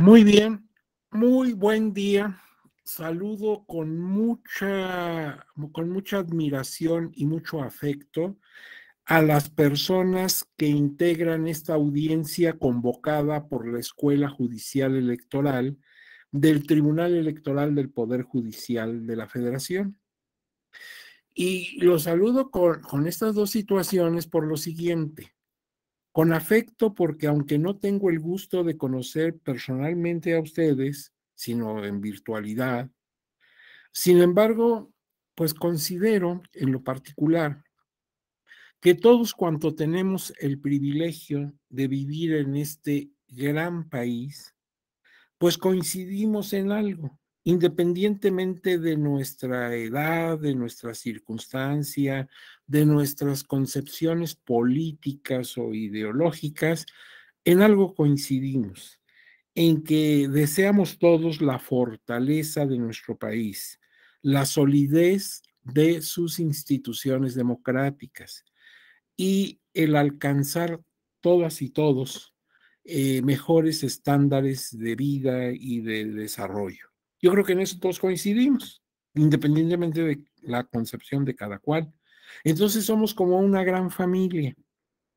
Muy bien, muy buen día. Saludo con mucha, con mucha admiración y mucho afecto a las personas que integran esta audiencia convocada por la Escuela Judicial Electoral del Tribunal Electoral del Poder Judicial de la Federación. Y los saludo con, con estas dos situaciones por lo siguiente. Con afecto, porque aunque no tengo el gusto de conocer personalmente a ustedes, sino en virtualidad, sin embargo, pues considero en lo particular que todos cuanto tenemos el privilegio de vivir en este gran país, pues coincidimos en algo, independientemente de nuestra edad, de nuestra circunstancia, de nuestras concepciones políticas o ideológicas, en algo coincidimos, en que deseamos todos la fortaleza de nuestro país, la solidez de sus instituciones democráticas y el alcanzar todas y todos eh, mejores estándares de vida y de desarrollo. Yo creo que en eso todos coincidimos, independientemente de la concepción de cada cual. Entonces somos como una gran familia,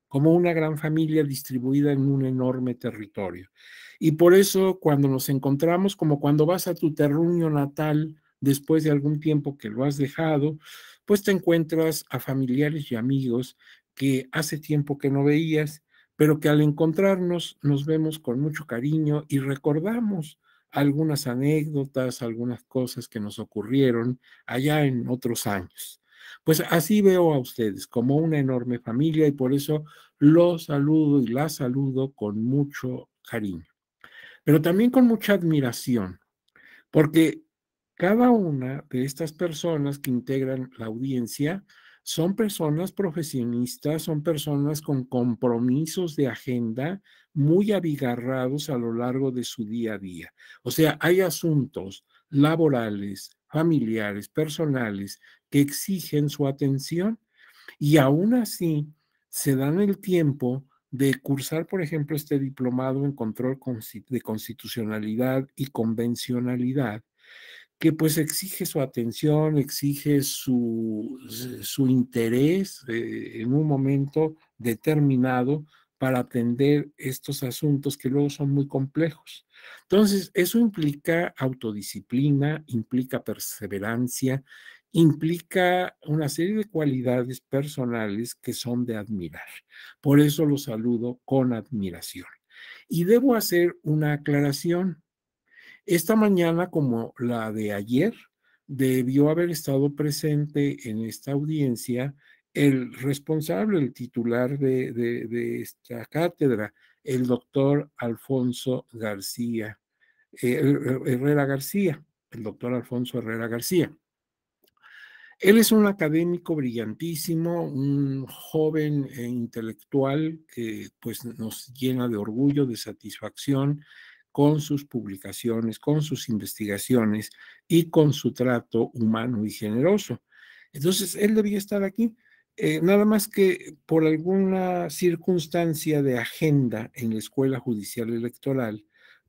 como una gran familia distribuida en un enorme territorio. Y por eso cuando nos encontramos, como cuando vas a tu terruño natal después de algún tiempo que lo has dejado, pues te encuentras a familiares y amigos que hace tiempo que no veías, pero que al encontrarnos nos vemos con mucho cariño y recordamos algunas anécdotas, algunas cosas que nos ocurrieron allá en otros años. Pues así veo a ustedes como una enorme familia y por eso los saludo y las saludo con mucho cariño, pero también con mucha admiración, porque cada una de estas personas que integran la audiencia son personas profesionistas, son personas con compromisos de agenda muy abigarrados a lo largo de su día a día. O sea, hay asuntos laborales, familiares, personales que exigen su atención y aún así se dan el tiempo de cursar, por ejemplo, este diplomado en control de constitucionalidad y convencionalidad que pues exige su atención, exige su, interés eh, en un momento determinado para atender estos asuntos que luego son muy complejos. Entonces, eso implica autodisciplina, implica perseverancia, implica una serie de cualidades personales que son de admirar. Por eso lo saludo con admiración. Y debo hacer una aclaración. Esta mañana, como la de ayer, debió haber estado presente en esta audiencia el responsable, el titular de, esta cátedra, el doctor Alfonso García, eh, Herrera García, el doctor Alfonso Herrera García. Él es un académico brillantísimo, un joven eh, intelectual que pues, nos llena de orgullo, de satisfacción con sus publicaciones, con sus investigaciones y con su trato humano y generoso. Entonces, él debía estar aquí. Eh, nada más que por alguna circunstancia de agenda en la Escuela Judicial Electoral,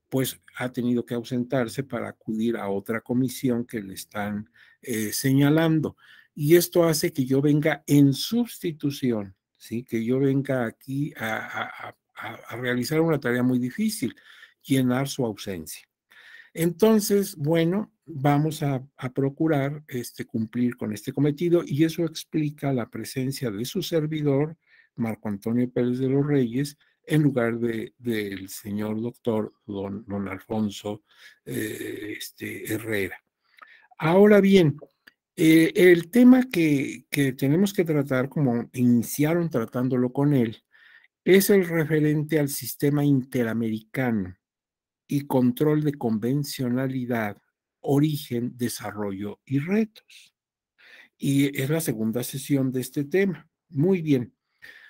pues ha tenido que ausentarse para acudir a otra comisión que le están eh, señalando. Y esto hace que yo venga en sustitución, ¿sí? que yo venga aquí a, a realizar una tarea muy difícil llenar su ausencia. Entonces, bueno, vamos a, procurar este, cumplir con este cometido y eso explica la presencia de su servidor, Marco Antonio Pérez de los Reyes, en lugar del señor doctor don, Alfonso eh, este, Herrera. Ahora bien, eh, el tema que tenemos que tratar, como iniciaron tratándolo con él, es el referente al sistema interamericano y control de convencionalidad, origen, desarrollo y retos. Y es la segunda sesión de este tema. Muy bien.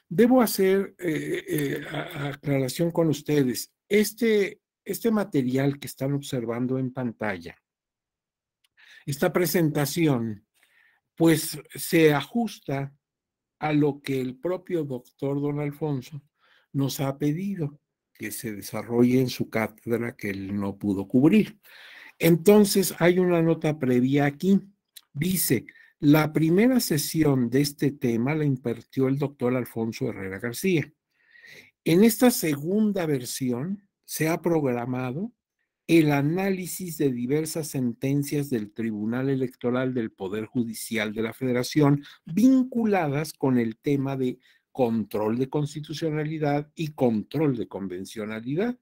Debo hacer eh, eh, aclaración con ustedes. Este, este material que están observando en pantalla, esta presentación, pues se ajusta a lo que el propio doctor don Alfonso nos ha pedido que se desarrolle en su cátedra que él no pudo cubrir. Entonces, hay una nota previa aquí. Dice, la primera sesión de este tema la impartió el doctor Alfonso Herrera García. En esta segunda versión se ha programado el análisis de diversas sentencias del Tribunal Electoral del Poder Judicial de la Federación vinculadas con el tema de control de constitucionalidad y control de convencionalidad.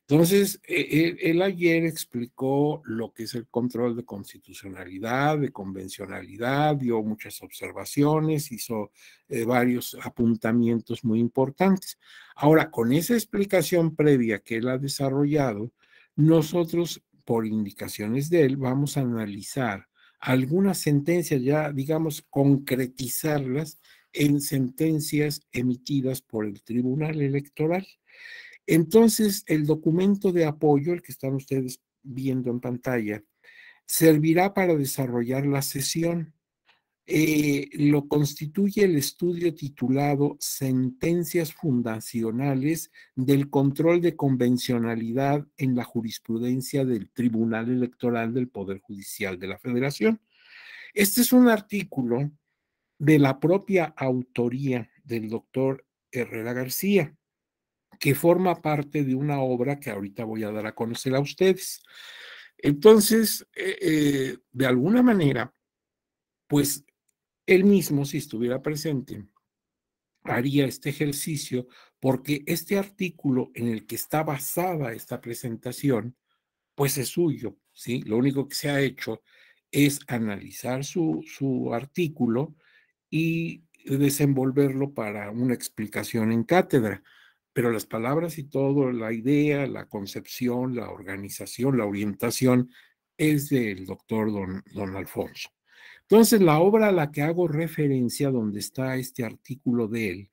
Entonces, e, e, él, ayer explicó lo que es el control de constitucionalidad, de convencionalidad, dio muchas observaciones, hizo eh, varios apuntamientos muy importantes. Ahora, con esa explicación previa que él ha desarrollado, nosotros, por indicaciones de él, vamos a analizar algunas sentencias, ya digamos, concretizarlas en sentencias emitidas por el Tribunal Electoral. Entonces, el documento de apoyo, el que están ustedes viendo en pantalla, servirá para desarrollar la sesión. Eh, lo constituye el estudio titulado Sentencias Fundacionales del Control de Convencionalidad en la Jurisprudencia del Tribunal Electoral del Poder Judicial de la Federación. Este es un artículo de la propia autoría del doctor Herrera García, que forma parte de una obra que ahorita voy a dar a conocer a ustedes. Entonces, eh, eh, de alguna manera, pues él mismo, si estuviera presente, haría este ejercicio porque este artículo en el que está basada esta presentación, pues es suyo, ¿sí? Lo único que se ha hecho es analizar su, su artículo, y desenvolverlo para una explicación en cátedra. Pero las palabras y todo, la idea, la concepción, la organización, la orientación es del doctor don, Alfonso. Entonces, la obra a la que hago referencia, donde está este artículo de él,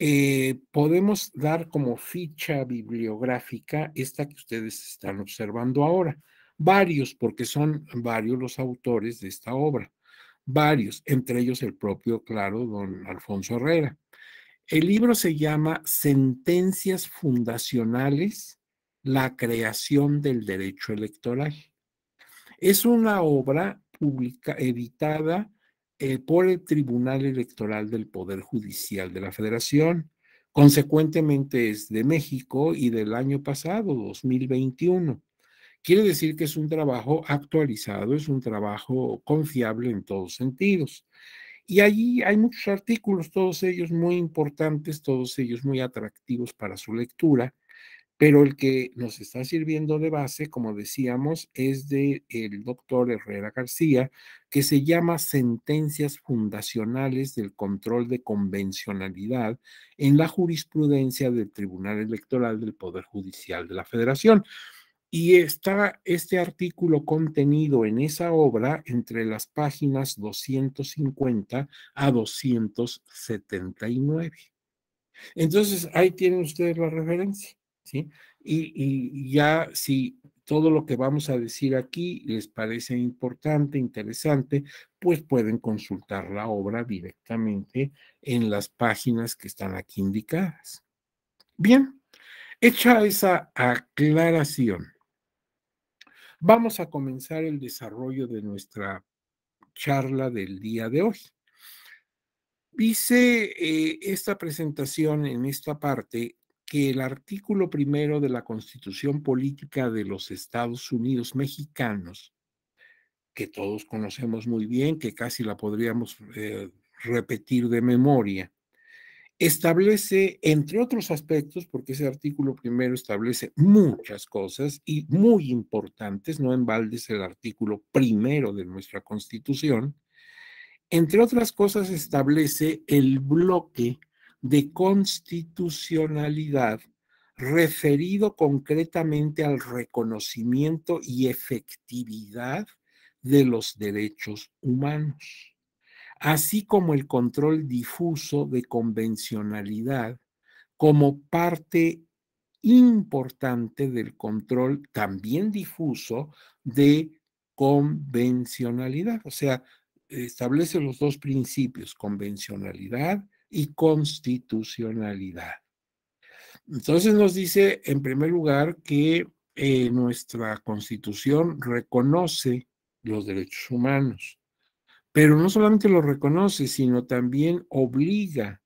eh, podemos dar como ficha bibliográfica esta que ustedes están observando ahora. Varios, porque son varios los autores de esta obra varios, entre ellos el propio, claro, don Alfonso Herrera. El libro se llama Sentencias Fundacionales, la creación del derecho electoral. Es una obra pública editada eh, por el Tribunal Electoral del Poder Judicial de la Federación. Consecuentemente es de México y del año pasado, 2021. Quiere decir que es un trabajo actualizado, es un trabajo confiable en todos sentidos. Y allí hay muchos artículos, todos ellos muy importantes, todos ellos muy atractivos para su lectura, pero el que nos está sirviendo de base, como decíamos, es de el doctor Herrera García, que se llama Sentencias Fundacionales del Control de Convencionalidad en la Jurisprudencia del Tribunal Electoral del Poder Judicial de la Federación. Y está este artículo contenido en esa obra entre las páginas 250 a 279. Entonces, ahí tienen ustedes la referencia, ¿sí? Y, y ya si todo lo que vamos a decir aquí les parece importante, interesante, pues pueden consultar la obra directamente en las páginas que están aquí indicadas. Bien, hecha esa aclaración. Vamos a comenzar el desarrollo de nuestra charla del día de hoy. Dice eh, esta presentación en esta parte que el artículo primero de la Constitución Política de los Estados Unidos Mexicanos, que todos conocemos muy bien, que casi la podríamos eh, repetir de memoria, establece, entre otros aspectos, porque ese artículo primero establece muchas cosas y muy importantes, no en balde es el artículo primero de nuestra Constitución, entre otras cosas establece el bloque de constitucionalidad referido concretamente al reconocimiento y efectividad de los derechos humanos así como el control difuso de convencionalidad como parte importante del control también difuso de convencionalidad. O sea, establece los dos principios, convencionalidad y constitucionalidad. Entonces nos dice, en primer lugar, que eh, nuestra constitución reconoce los derechos humanos pero no solamente lo reconoce, sino también obliga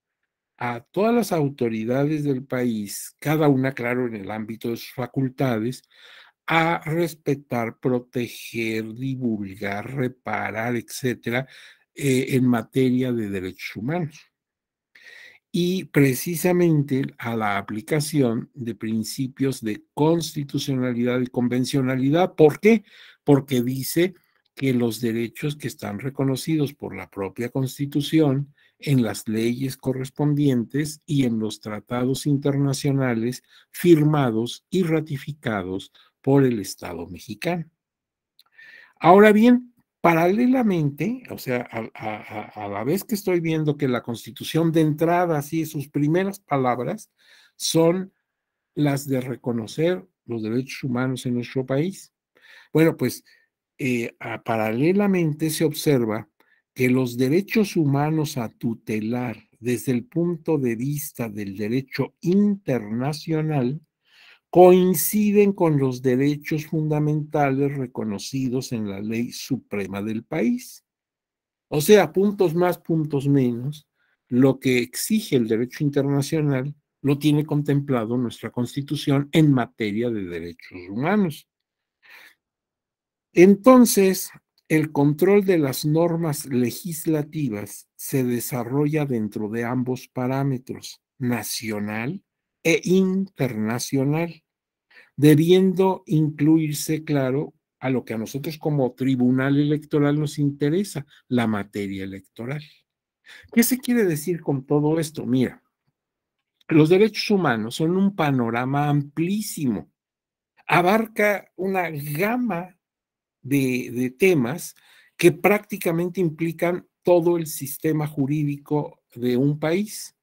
a todas las autoridades del país, cada una, claro, en el ámbito de sus facultades, a respetar, proteger, divulgar, reparar, etcétera, eh, en materia de derechos humanos. Y precisamente a la aplicación de principios de constitucionalidad y convencionalidad. ¿Por qué? Porque dice que los derechos que están reconocidos por la propia Constitución, en las leyes correspondientes y en los tratados internacionales firmados y ratificados por el Estado mexicano. Ahora bien, paralelamente, o sea, a, la vez que estoy viendo que la Constitución de entrada, así sus primeras palabras son las de reconocer los derechos humanos en nuestro país. Bueno, pues eh, ah, paralelamente se observa que los derechos humanos a tutelar desde el punto de vista del derecho internacional coinciden con los derechos fundamentales reconocidos en la ley suprema del país. O sea, puntos más, puntos menos, lo que exige el derecho internacional lo tiene contemplado nuestra constitución en materia de derechos humanos. Entonces, el control de las normas legislativas se desarrolla dentro de ambos parámetros, nacional e internacional, debiendo incluirse, claro, a lo que a nosotros como tribunal electoral nos interesa, la materia electoral. ¿Qué se quiere decir con todo esto? Mira, los derechos humanos son un panorama amplísimo, abarca una gama de, temas que prácticamente implican todo el sistema jurídico de un país.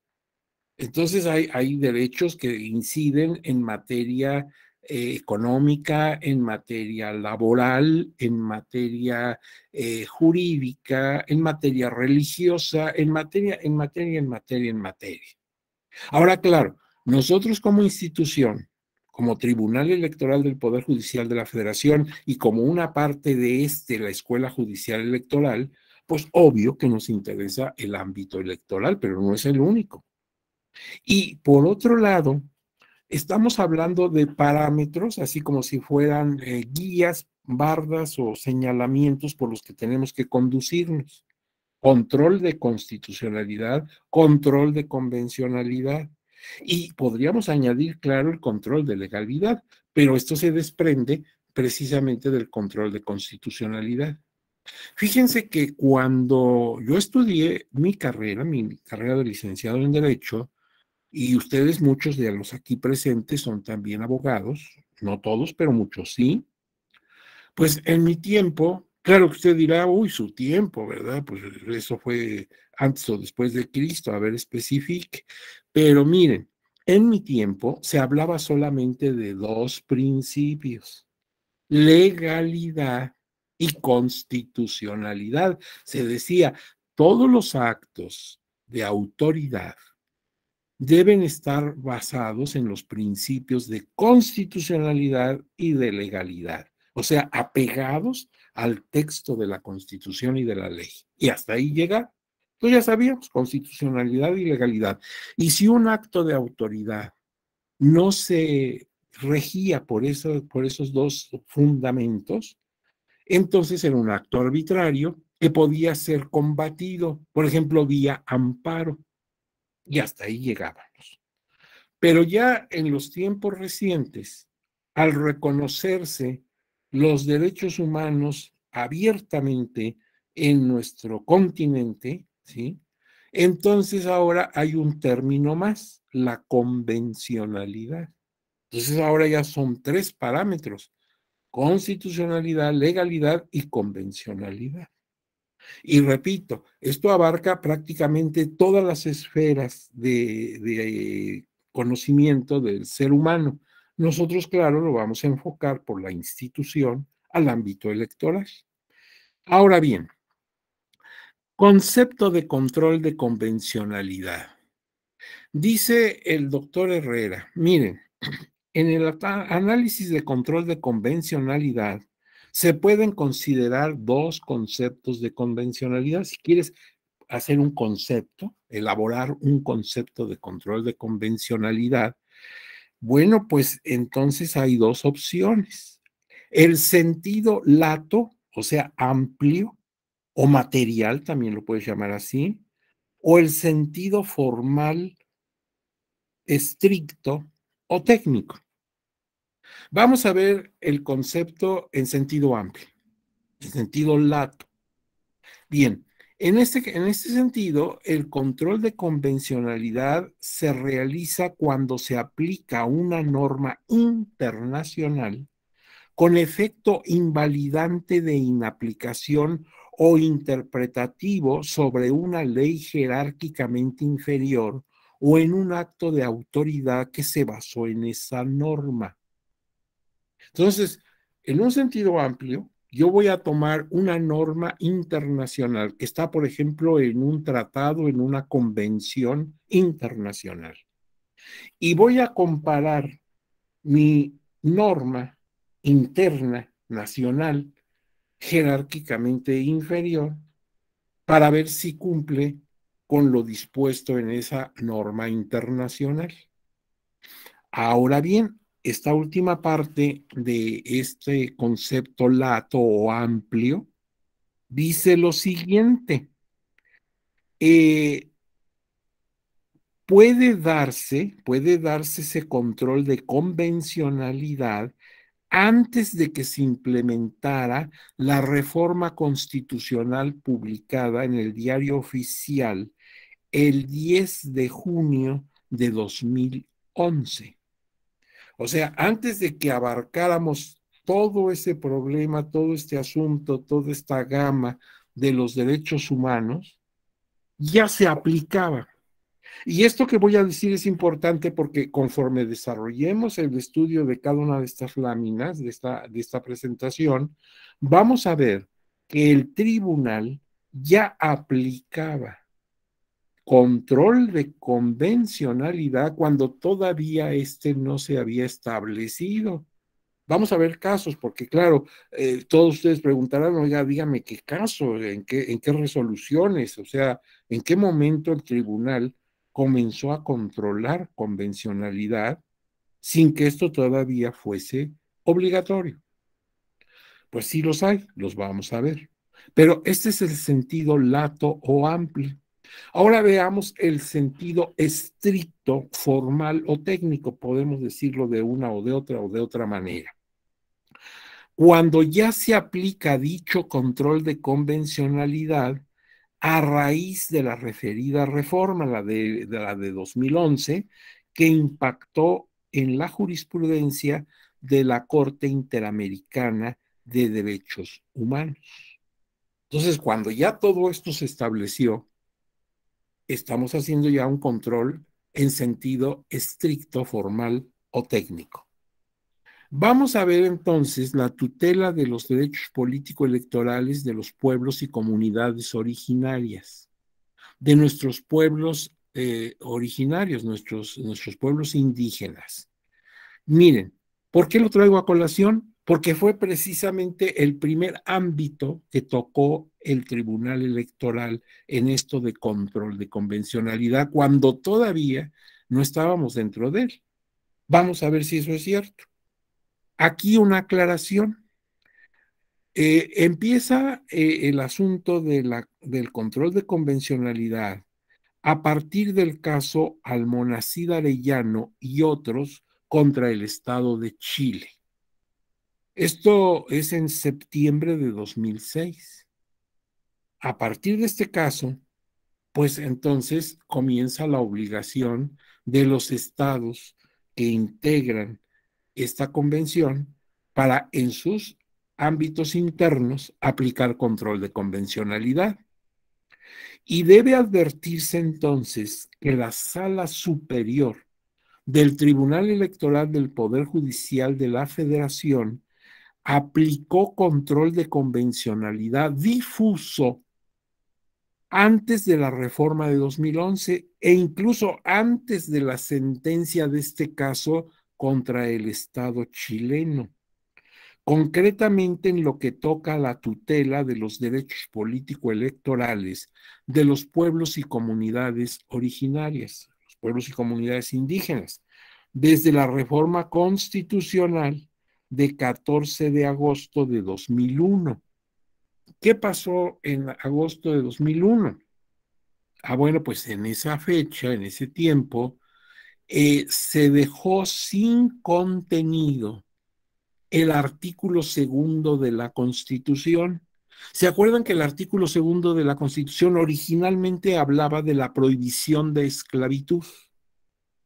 Entonces hay, hay derechos que inciden en materia eh, económica, en materia laboral, en materia eh, jurídica, en materia religiosa, en materia, en materia, en materia, en materia. Ahora, claro, nosotros como institución como Tribunal Electoral del Poder Judicial de la Federación y como una parte de este, la Escuela Judicial Electoral, pues obvio que nos interesa el ámbito electoral, pero no es el único. Y por otro lado, estamos hablando de parámetros, así como si fueran eh, guías, bardas o señalamientos por los que tenemos que conducirnos. Control de constitucionalidad, control de convencionalidad. Y podríamos añadir, claro, el control de legalidad, pero esto se desprende precisamente del control de constitucionalidad. Fíjense que cuando yo estudié mi carrera, mi carrera de licenciado en Derecho, y ustedes, muchos de los aquí presentes, son también abogados, no todos, pero muchos sí, pues en mi tiempo, claro que usted dirá, uy, su tiempo, ¿verdad? Pues eso fue antes o después de Cristo, a ver, especifique. Pero miren, en mi tiempo se hablaba solamente de dos principios, legalidad y constitucionalidad. Se decía, todos los actos de autoridad deben estar basados en los principios de constitucionalidad y de legalidad, o sea, apegados al texto de la Constitución y de la ley. Y hasta ahí llega entonces pues, ya sabíamos, constitucionalidad y legalidad. Y si un acto de autoridad no se regía por, por esos dos fundamentos, entonces era un acto arbitrario que podía ser combatido, por ejemplo, vía amparo. Y hasta ahí llegábamos. Pero ya en los tiempos recientes, al reconocerse los derechos humanos abiertamente en nuestro continente, ¿sí? Entonces ahora hay un término más, la convencionalidad. Entonces ahora ya son tres parámetros, constitucionalidad, legalidad y convencionalidad. Y repito, esto abarca prácticamente todas las esferas de, de conocimiento del ser humano. Nosotros, claro, lo vamos a enfocar por la institución al ámbito electoral. Ahora bien, Concepto de control de convencionalidad. Dice el doctor Herrera, miren, en el análisis de control de convencionalidad se pueden considerar dos conceptos de convencionalidad. Si quieres hacer un concepto, elaborar un concepto de control de convencionalidad, bueno, pues entonces hay dos opciones. El sentido lato, o sea, amplio, o material, también lo puedes llamar así, o el sentido formal estricto o técnico. Vamos a ver el concepto en sentido amplio, en sentido lato. Bien, en este, en este sentido, el control de convencionalidad se realiza cuando se aplica una norma internacional con efecto invalidante de inaplicación o interpretativo sobre una ley jerárquicamente inferior o en un acto de autoridad que se basó en esa norma. Entonces, en un sentido amplio, yo voy a tomar una norma internacional que está, por ejemplo, en un tratado, en una convención internacional, y voy a comparar mi norma interna, nacional, jerárquicamente inferior para ver si cumple con lo dispuesto en esa norma internacional. Ahora bien, esta última parte de este concepto lato o amplio dice lo siguiente. Eh, puede darse, puede darse ese control de convencionalidad antes de que se implementara la reforma constitucional publicada en el diario oficial el 10 de junio de 2011. O sea, antes de que abarcáramos todo ese problema, todo este asunto, toda esta gama de los derechos humanos, ya se aplicaba y esto que voy a decir es importante porque conforme desarrollemos el estudio de cada una de estas láminas, de esta, de esta presentación, vamos a ver que el tribunal ya aplicaba control de convencionalidad cuando todavía este no se había establecido. Vamos a ver casos, porque claro, eh, todos ustedes preguntarán, oiga, dígame qué caso, en qué, en qué resoluciones, o sea, en qué momento el tribunal comenzó a controlar convencionalidad sin que esto todavía fuese obligatorio. Pues si los hay, los vamos a ver. Pero este es el sentido lato o amplio. Ahora veamos el sentido estricto, formal o técnico, podemos decirlo de una o de otra o de otra manera. Cuando ya se aplica dicho control de convencionalidad, a raíz de la referida reforma, la de, la de 2011, que impactó en la jurisprudencia de la Corte Interamericana de Derechos Humanos. Entonces, cuando ya todo esto se estableció, estamos haciendo ya un control en sentido estricto, formal o técnico. Vamos a ver entonces la tutela de los derechos político-electorales de los pueblos y comunidades originarias, de nuestros pueblos eh, originarios, nuestros, nuestros pueblos indígenas. Miren, ¿por qué lo traigo a colación? Porque fue precisamente el primer ámbito que tocó el Tribunal Electoral en esto de control de convencionalidad, cuando todavía no estábamos dentro de él. Vamos a ver si eso es cierto. Aquí una aclaración. Eh, empieza eh, el asunto de la, del control de convencionalidad a partir del caso Almonacid Arellano y otros contra el Estado de Chile. Esto es en septiembre de 2006. A partir de este caso, pues entonces comienza la obligación de los estados que integran esta convención para en sus ámbitos internos aplicar control de convencionalidad. Y debe advertirse entonces que la sala superior del Tribunal Electoral del Poder Judicial de la Federación aplicó control de convencionalidad difuso antes de la reforma de 2011 e incluso antes de la sentencia de este caso contra el Estado chileno, concretamente en lo que toca a la tutela de los derechos político-electorales de los pueblos y comunidades originarias, los pueblos y comunidades indígenas, desde la reforma constitucional de 14 de agosto de 2001. ¿Qué pasó en agosto de 2001? Ah, bueno, pues en esa fecha, en ese tiempo, eh, se dejó sin contenido el artículo segundo de la Constitución. ¿Se acuerdan que el artículo segundo de la Constitución originalmente hablaba de la prohibición de esclavitud?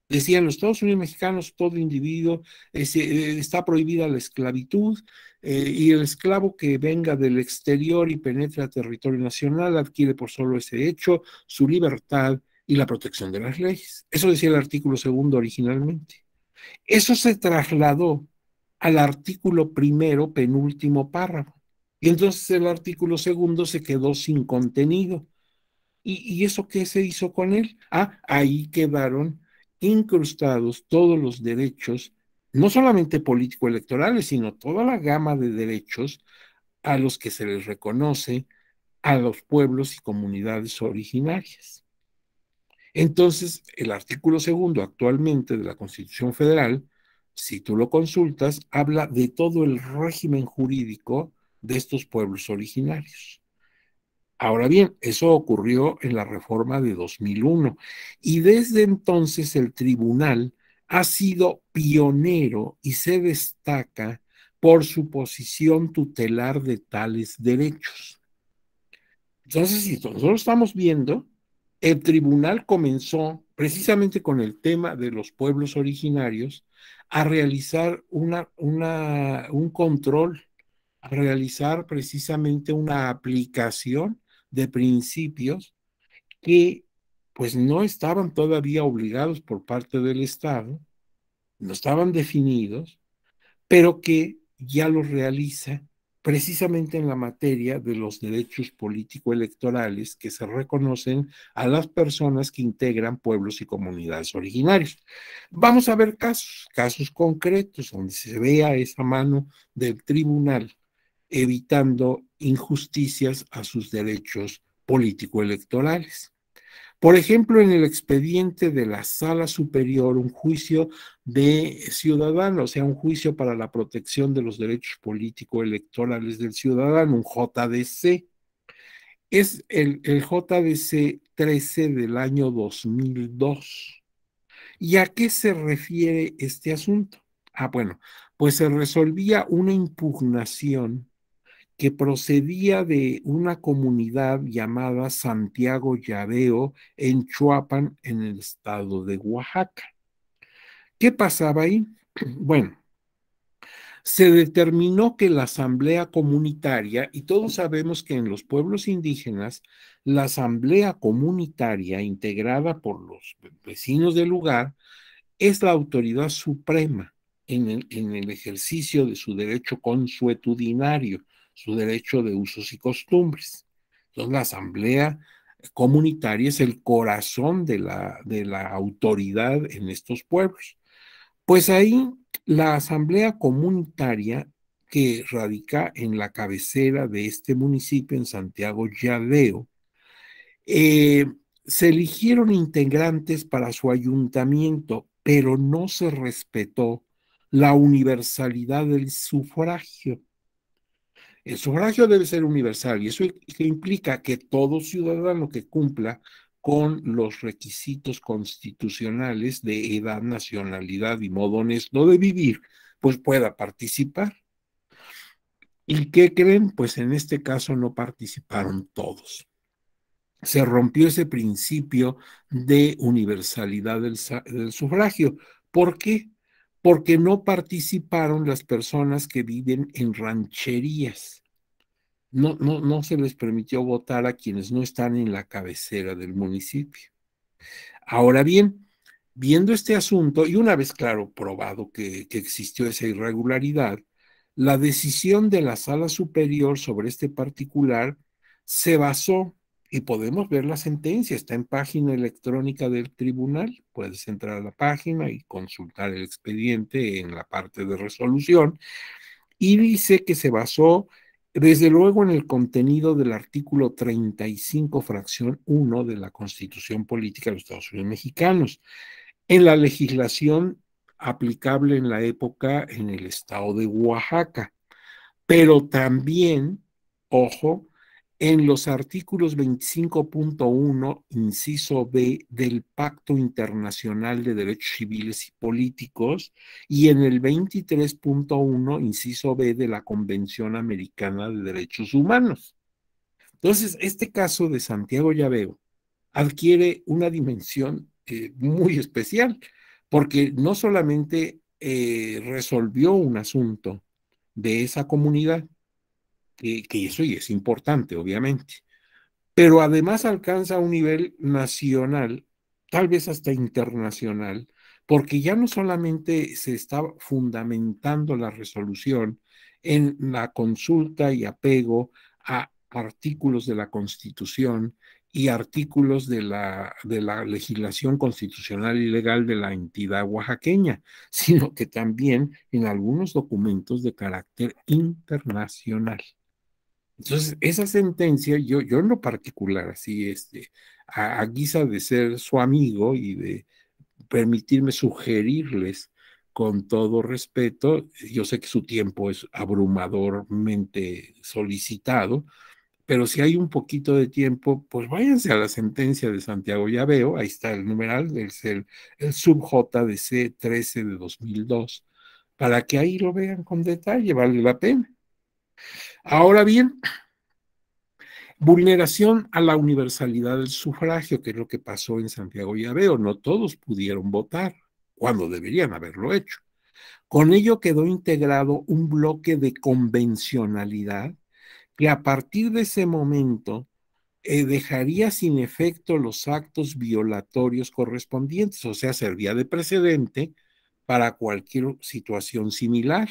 Decían los Estados Unidos mexicanos, todo individuo eh, está prohibida la esclavitud eh, y el esclavo que venga del exterior y penetra territorio nacional adquiere por solo ese hecho su libertad y la protección de las leyes. Eso decía el artículo segundo originalmente. Eso se trasladó al artículo primero, penúltimo párrafo. Y entonces el artículo segundo se quedó sin contenido. ¿Y, eso qué se hizo con él? Ah, ahí quedaron incrustados todos los derechos, no solamente político-electorales, sino toda la gama de derechos a los que se les reconoce a los pueblos y comunidades originarias. Entonces, el artículo segundo actualmente de la Constitución Federal, si tú lo consultas, habla de todo el régimen jurídico de estos pueblos originarios. Ahora bien, eso ocurrió en la reforma de 2001 y desde entonces el tribunal ha sido pionero y se destaca por su posición tutelar de tales derechos. Entonces, si nosotros estamos viendo el tribunal comenzó precisamente con el tema de los pueblos originarios a realizar una, un control, a realizar precisamente una aplicación de principios que pues no estaban todavía obligados por parte del Estado, no estaban definidos, pero que ya los realiza precisamente en la materia de los derechos político-electorales que se reconocen a las personas que integran pueblos y comunidades originarios. Vamos a ver casos, casos concretos, donde se vea esa mano del tribunal evitando injusticias a sus derechos político-electorales. Por ejemplo, en el expediente de la sala superior, un juicio de ciudadano, o sea, un juicio para la protección de los derechos políticos electorales del ciudadano, un JDC. Es el, el JDC 13 del año 2002. ¿Y a qué se refiere este asunto? Ah, bueno, pues se resolvía una impugnación que procedía de una comunidad llamada Santiago llaveo en Chuapan, en el estado de Oaxaca. ¿Qué pasaba ahí? Bueno, se determinó que la asamblea comunitaria, y todos sabemos que en los pueblos indígenas, la asamblea comunitaria integrada por los vecinos del lugar es la autoridad suprema en el ejercicio de su derecho consuetudinario su derecho de usos y costumbres. Entonces, la asamblea comunitaria es el corazón de la, de la autoridad en estos pueblos. Pues ahí la asamblea comunitaria que radica en la cabecera de este municipio, en Santiago Yadeo, eh, se eligieron integrantes para su ayuntamiento, pero no se respetó la universalidad del sufragio. El sufragio debe ser universal y eso implica que todo ciudadano que cumpla con los requisitos constitucionales de edad, nacionalidad y modo honesto de vivir, pues pueda participar. ¿Y qué creen? Pues en este caso no participaron todos. Se rompió ese principio de universalidad del, del sufragio. ¿Por qué? porque no participaron las personas que viven en rancherías. No, no, no se les permitió votar a quienes no están en la cabecera del municipio. Ahora bien, viendo este asunto, y una vez claro probado que, que existió esa irregularidad, la decisión de la sala superior sobre este particular se basó y podemos ver la sentencia, está en página electrónica del tribunal, puedes entrar a la página y consultar el expediente en la parte de resolución, y dice que se basó desde luego en el contenido del artículo 35, fracción 1 de la Constitución Política de los Estados Unidos Mexicanos, en la legislación aplicable en la época en el estado de Oaxaca, pero también, ojo, en los artículos 25.1, inciso B, del Pacto Internacional de Derechos Civiles y Políticos y en el 23.1, inciso B, de la Convención Americana de Derechos Humanos. Entonces, este caso de Santiago Llaveo adquiere una dimensión eh, muy especial, porque no solamente eh, resolvió un asunto de esa comunidad, que, eso es importante, obviamente, pero además alcanza un nivel nacional, tal vez hasta internacional, porque ya no solamente se está fundamentando la resolución en la consulta y apego a artículos de la Constitución y artículos de la, de la legislación constitucional y legal de la entidad oaxaqueña, sino que también en algunos documentos de carácter internacional. Entonces, esa sentencia, yo, yo en lo particular, así, este, a, guisa de ser su amigo y de permitirme sugerirles con todo respeto, yo sé que su tiempo es abrumadormente solicitado, pero si hay un poquito de tiempo, pues váyanse a la sentencia de Santiago, ya veo, ahí está el numeral, el, el, el sub c 13 de 2002, para que ahí lo vean con detalle, vale la pena. Ahora bien, vulneración a la universalidad del sufragio, que es lo que pasó en Santiago Aveo. No todos pudieron votar cuando deberían haberlo hecho. Con ello quedó integrado un bloque de convencionalidad que a partir de ese momento eh, dejaría sin efecto los actos violatorios correspondientes, o sea, servía de precedente para cualquier situación similar.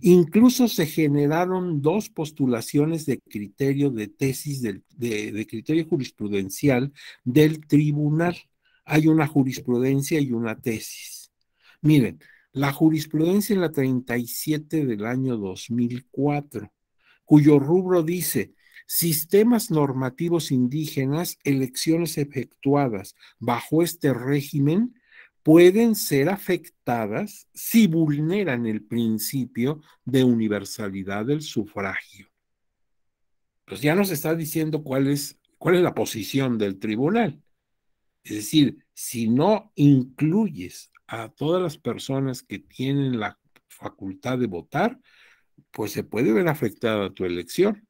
Incluso se generaron dos postulaciones de criterio de tesis de, criterio jurisprudencial del tribunal. Hay una jurisprudencia y una tesis. Miren, la jurisprudencia en la 37 del año 2004, cuyo rubro dice sistemas normativos indígenas, elecciones efectuadas bajo este régimen pueden ser afectadas si vulneran el principio de universalidad del sufragio. Pues ya nos está diciendo cuál es, es la posición del tribunal. Es decir, si no incluyes a todas las personas que tienen la facultad de votar, pues se puede ver afectada tu elección.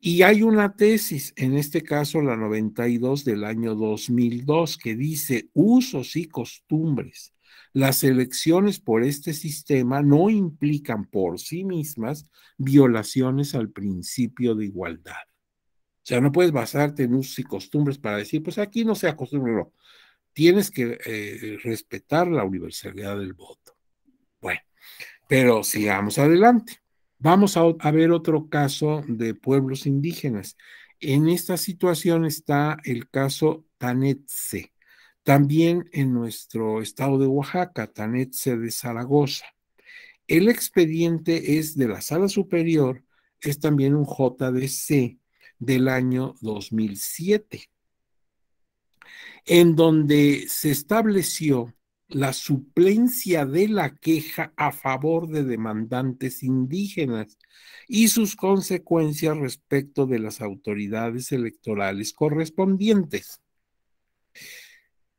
Y hay una tesis, en este caso la 92 del año 2002, que dice usos y costumbres. Las elecciones por este sistema no implican por sí mismas violaciones al principio de igualdad. O sea, no puedes basarte en usos y costumbres para decir, pues aquí no se acostumbra, no. Tienes que eh, respetar la universalidad del voto. Bueno, pero sigamos adelante. Vamos a, ver otro caso de pueblos indígenas. En esta situación está el caso Tanetse, también en nuestro estado de Oaxaca, Tanetse de Zaragoza. El expediente es de la sala superior, es también un JDC del año 2007, en donde se estableció la suplencia de la queja a favor de demandantes indígenas y sus consecuencias respecto de las autoridades electorales correspondientes.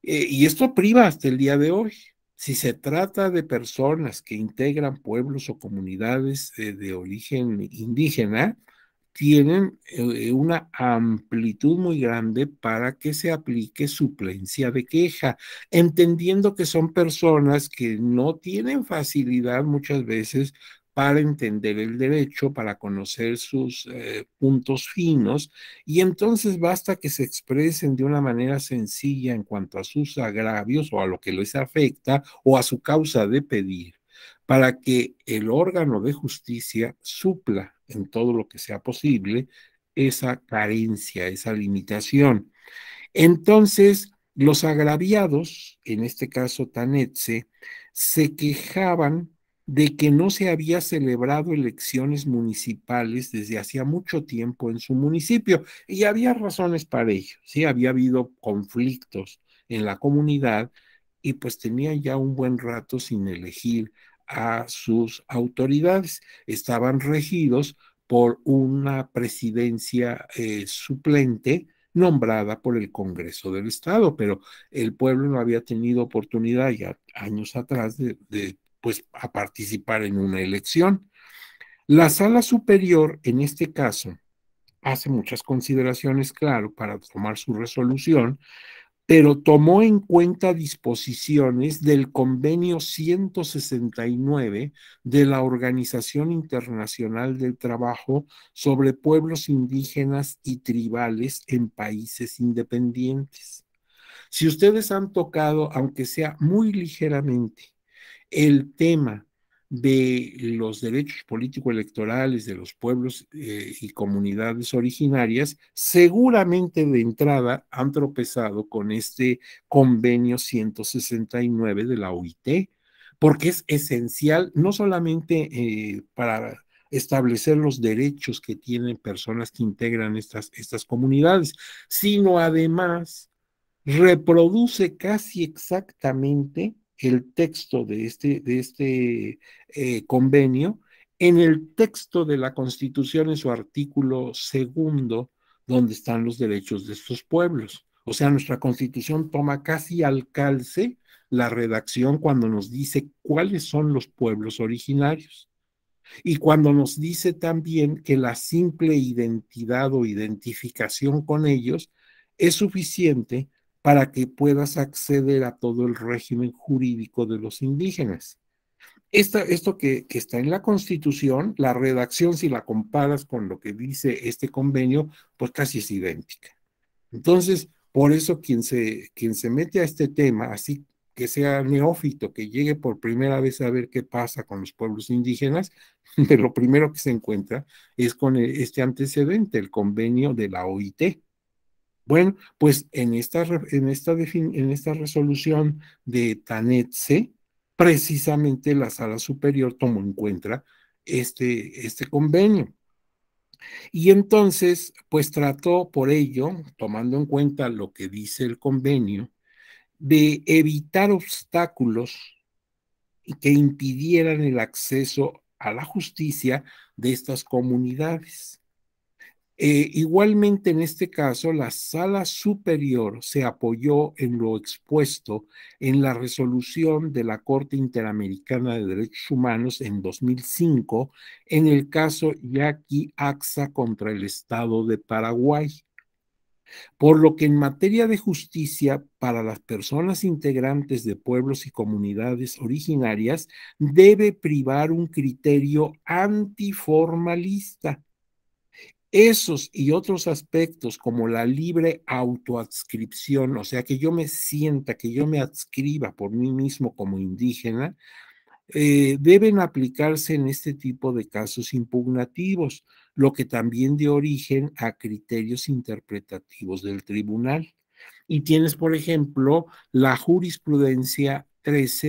Eh, y esto priva hasta el día de hoy. Si se trata de personas que integran pueblos o comunidades eh, de origen indígena, tienen eh, una amplitud muy grande para que se aplique suplencia de queja, entendiendo que son personas que no tienen facilidad muchas veces para entender el derecho, para conocer sus eh, puntos finos, y entonces basta que se expresen de una manera sencilla en cuanto a sus agravios o a lo que les afecta o a su causa de pedir, para que el órgano de justicia supla en todo lo que sea posible esa carencia, esa limitación. Entonces, los agraviados, en este caso Tanetse, se quejaban de que no se había celebrado elecciones municipales desde hacía mucho tiempo en su municipio. Y había razones para ello, ¿sí? Había habido conflictos en la comunidad y pues tenía ya un buen rato sin elegir a sus autoridades. Estaban regidos por una presidencia eh, suplente nombrada por el Congreso del Estado, pero el pueblo no había tenido oportunidad ya años atrás de, pues, a participar en una elección. La sala superior, en este caso, hace muchas consideraciones, claro, para tomar su resolución, pero tomó en cuenta disposiciones del convenio 169 de la Organización Internacional del Trabajo sobre pueblos indígenas y tribales en países independientes. Si ustedes han tocado, aunque sea muy ligeramente, el tema de los derechos políticos electorales de los pueblos eh, y comunidades originarias, seguramente de entrada han tropezado con este convenio 169 de la OIT, porque es esencial no solamente eh, para establecer los derechos que tienen personas que integran estas, estas comunidades, sino además reproduce casi exactamente el texto de este, de este eh, convenio en el texto de la Constitución, en su artículo segundo, donde están los derechos de estos pueblos. O sea, nuestra Constitución toma casi al calce la redacción cuando nos dice cuáles son los pueblos originarios. Y cuando nos dice también que la simple identidad o identificación con ellos es suficiente para que puedas acceder a todo el régimen jurídico de los indígenas. esto que, está en la Constitución, la redacción, si la comparas con lo que dice este convenio, pues casi es idéntica. Entonces, por eso quien se, quien se mete a este tema, así que sea neófito, que llegue por primera vez a ver qué pasa con los pueblos indígenas, de lo primero que se encuentra es con e, este antecedente, el convenio de la OIT, bueno, pues en esta, en esta, en esta resolución de Tanetse, precisamente la sala superior tomó en cuenta este, este convenio. Y entonces, pues trató por ello, tomando en cuenta lo que dice el convenio, de evitar obstáculos que impidieran el acceso a la justicia de estas comunidades. Eh, igualmente en este caso, la sala superior se apoyó en lo expuesto en la resolución de la Corte Interamericana de Derechos Humanos en 2005 en el caso Yaqui Axa contra el Estado de Paraguay. Por lo que en materia de justicia para las personas integrantes de pueblos y comunidades originarias debe privar un criterio antiformalista esos y otros aspectos como la libre autoadscripción, o sea, que yo me sienta, que yo me adscriba por mí mismo como indígena, eh, deben aplicarse en este tipo de casos impugnativos, lo que también dio origen a criterios interpretativos del tribunal. Y tienes, por ejemplo, la jurisprudencia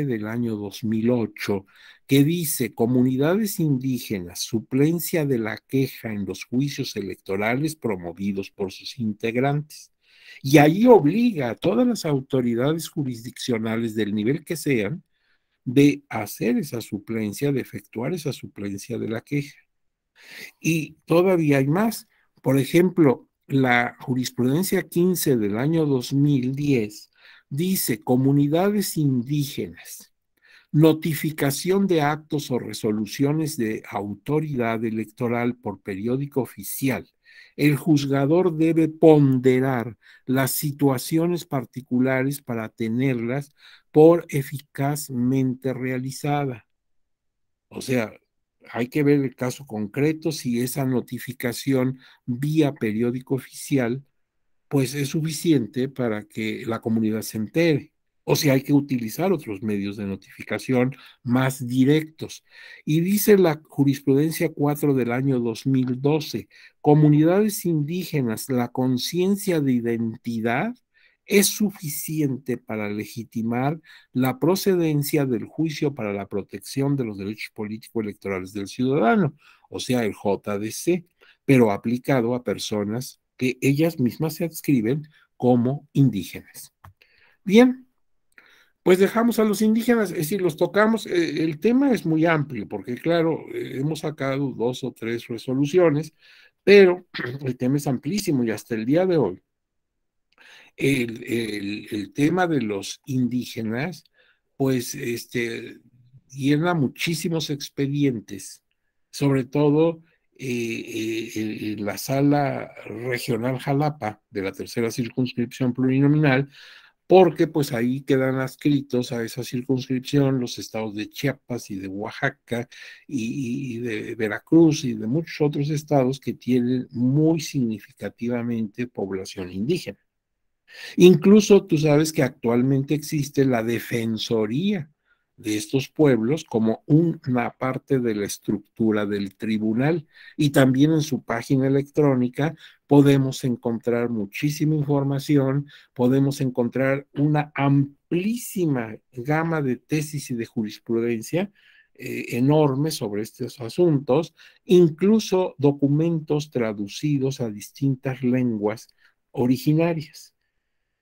del año 2008, que dice, comunidades indígenas, suplencia de la queja en los juicios electorales promovidos por sus integrantes. Y ahí obliga a todas las autoridades jurisdiccionales del nivel que sean de hacer esa suplencia, de efectuar esa suplencia de la queja. Y todavía hay más. Por ejemplo, la jurisprudencia 15 del año 2010 Dice, comunidades indígenas, notificación de actos o resoluciones de autoridad electoral por periódico oficial. El juzgador debe ponderar las situaciones particulares para tenerlas por eficazmente realizada. O sea, hay que ver el caso concreto si esa notificación vía periódico oficial pues es suficiente para que la comunidad se entere. O si hay que utilizar otros medios de notificación más directos. Y dice la jurisprudencia 4 del año 2012, comunidades indígenas, la conciencia de identidad es suficiente para legitimar la procedencia del juicio para la protección de los derechos políticos electorales del ciudadano, o sea, el JDC, pero aplicado a personas que ellas mismas se adscriben como indígenas. Bien, pues dejamos a los indígenas, es decir, los tocamos. Eh, el tema es muy amplio, porque claro, eh, hemos sacado dos o tres resoluciones, pero el tema es amplísimo y hasta el día de hoy. El, tema de los indígenas, pues, este, llena muchísimos expedientes, sobre todo eh, la sala regional Jalapa de la tercera circunscripción plurinominal, porque pues ahí quedan adscritos a esa circunscripción los estados de Chiapas y de Oaxaca y de Veracruz y de muchos otros estados que tienen muy significativamente población indígena. Incluso tú sabes que actualmente existe la Defensoría de estos pueblos como una parte de la estructura del tribunal. Y también en su página electrónica podemos encontrar muchísima información, podemos encontrar una amplísima gama de tesis y de jurisprudencia eh, enorme sobre estos asuntos, incluso documentos traducidos a distintas lenguas originarias.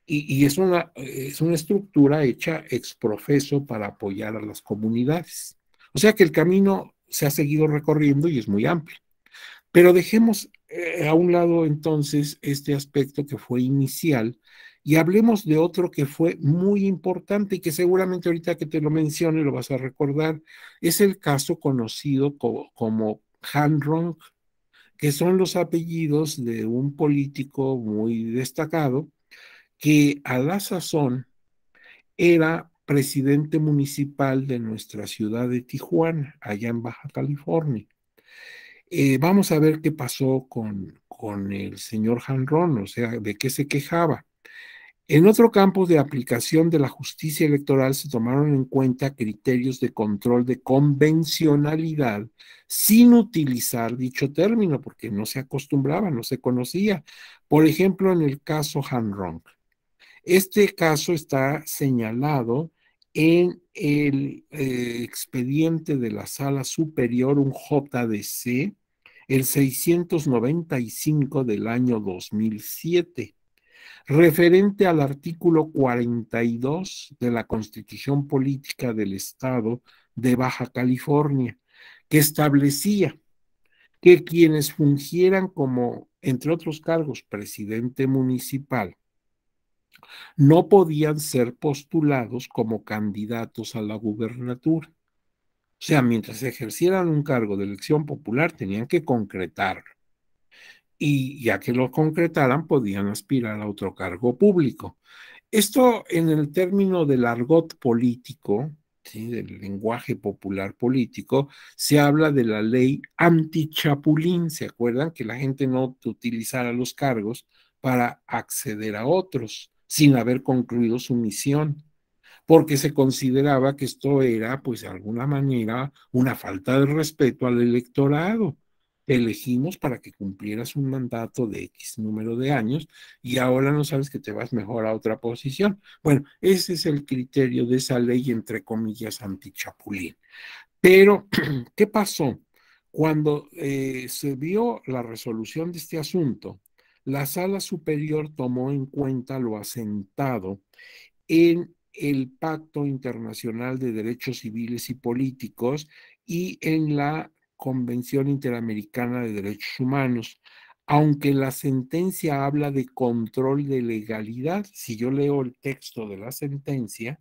Y, es, una, es una estructura hecha ex profeso para apoyar a las comunidades. O sea que el camino se ha seguido recorriendo y es muy amplio. Pero dejemos eh, a un lado entonces este aspecto que fue inicial y hablemos de otro que fue muy importante y que seguramente ahorita que te lo mencione lo vas a recordar, es el caso conocido como, como Hanrong, que son los apellidos de un político muy destacado que a la sazón era presidente municipal de nuestra ciudad de Tijuana, allá en Baja California. Eh, vamos a ver qué pasó con, con el señor Hanron, o sea, de qué se quejaba. En otro campo de aplicación de la justicia electoral se tomaron en cuenta criterios de control de convencionalidad sin utilizar dicho término, porque no se acostumbraba, no se conocía. Por ejemplo, en el caso Hanron, este caso está señalado en el eh, expediente de la sala superior, un JDC, el 695 del año 2007, referente al artículo 42 de la Constitución Política del Estado de Baja California, que establecía que quienes fungieran como, entre otros cargos, presidente municipal, no podían ser postulados como candidatos a la gubernatura. O sea, mientras ejercieran un cargo de elección popular, tenían que concretar. Y ya que lo concretaran, podían aspirar a otro cargo público. Esto en el término del argot político, del lenguaje popular político, se habla de la ley anti-chapulín. ¿Se acuerdan que la gente no utilizara los cargos para acceder a otros? sin haber concluido su misión, porque se consideraba que esto era, pues de alguna manera, una falta de respeto al electorado. Te elegimos para que cumplieras un mandato de X número de años y ahora no sabes que te vas mejor a otra posición. Bueno, ese es el criterio de esa ley, entre comillas, antichapulín. Pero, ¿qué pasó? Cuando eh, se vio la resolución de este asunto, la sala superior tomó en cuenta lo asentado en el Pacto Internacional de Derechos Civiles y Políticos y en la Convención Interamericana de Derechos Humanos. Aunque la sentencia habla de control de legalidad, si yo leo el texto de la sentencia,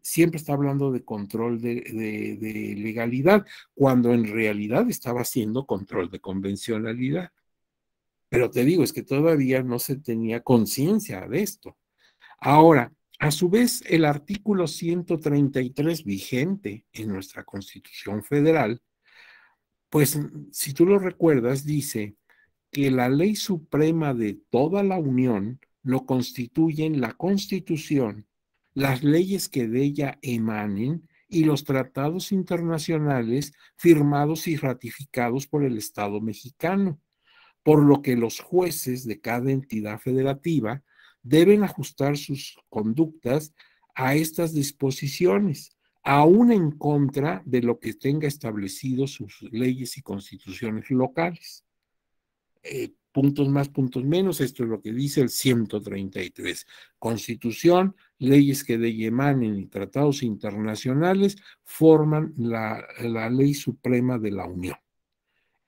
siempre está hablando de control de, legalidad, cuando en realidad estaba haciendo control de convencionalidad. Pero te digo, es que todavía no se tenía conciencia de esto. Ahora, a su vez, el artículo 133 vigente en nuestra Constitución Federal, pues si tú lo recuerdas, dice que la ley suprema de toda la Unión lo constituyen la Constitución, las leyes que de ella emanen y los tratados internacionales firmados y ratificados por el Estado mexicano por lo que los jueces de cada entidad federativa deben ajustar sus conductas a estas disposiciones, aún en contra de lo que tenga establecido sus leyes y constituciones locales. Eh, puntos más, puntos menos, esto es lo que dice el 133. Constitución, leyes que de emanen y tratados internacionales forman la ley suprema de la Unión.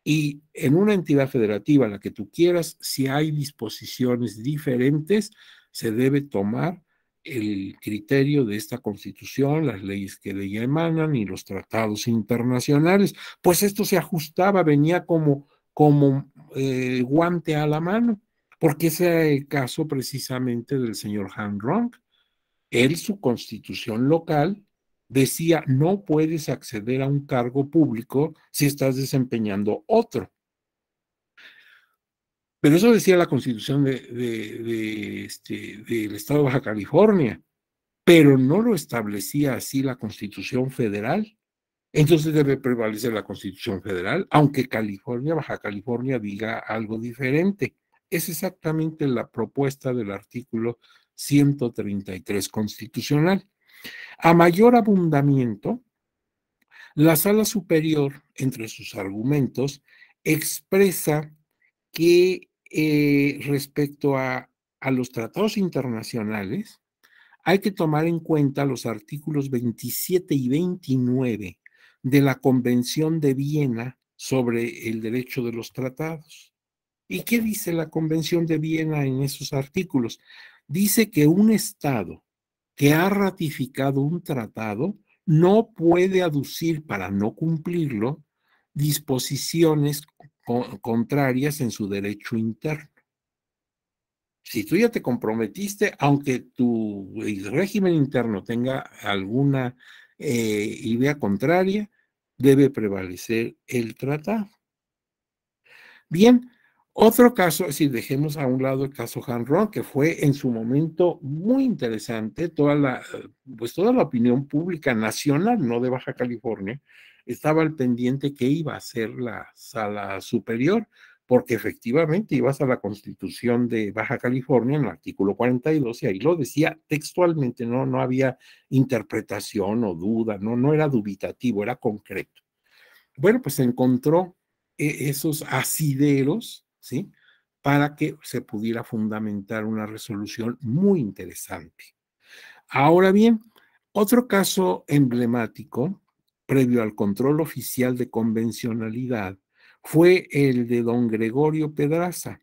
Y en una entidad federativa, la que tú quieras, si hay disposiciones diferentes, se debe tomar el criterio de esta constitución, las leyes que le ella emanan y los tratados internacionales. Pues esto se ajustaba, venía como, como eh, guante a la mano, porque ese es el caso precisamente del señor Han Rong. Él, su constitución local, decía, no puedes acceder a un cargo público si estás desempeñando otro. Pero eso decía la constitución de, este, del estado de Baja California, pero no lo establecía así la constitución federal. Entonces debe prevalecer la constitución federal, aunque California, Baja California diga algo diferente. Es exactamente la propuesta del artículo 133 constitucional. A mayor abundamiento, la sala superior, entre sus argumentos, expresa que eh, respecto a, a los tratados internacionales, hay que tomar en cuenta los artículos 27 y 29 de la Convención de Viena sobre el derecho de los tratados. ¿Y qué dice la Convención de Viena en esos artículos? Dice que un Estado que ha ratificado un tratado no puede aducir para no cumplirlo disposiciones contrarias en su derecho interno. Si tú ya te comprometiste, aunque tu régimen interno tenga alguna eh, idea contraria, debe prevalecer el tratado. Bien, otro caso, si dejemos a un lado el caso Hanron, que fue en su momento muy interesante, toda la, pues toda la opinión pública nacional, no de Baja California, estaba al pendiente qué iba a ser la sala superior, porque efectivamente ibas a la constitución de Baja California en el artículo 42 y ahí lo decía textualmente, no, no había interpretación o duda, no, no era dubitativo, era concreto. Bueno, pues encontró eh, esos asideros ¿sí? Para que se pudiera fundamentar una resolución muy interesante. Ahora bien, otro caso emblemático, previo al control oficial de convencionalidad, fue el de don Gregorio Pedraza.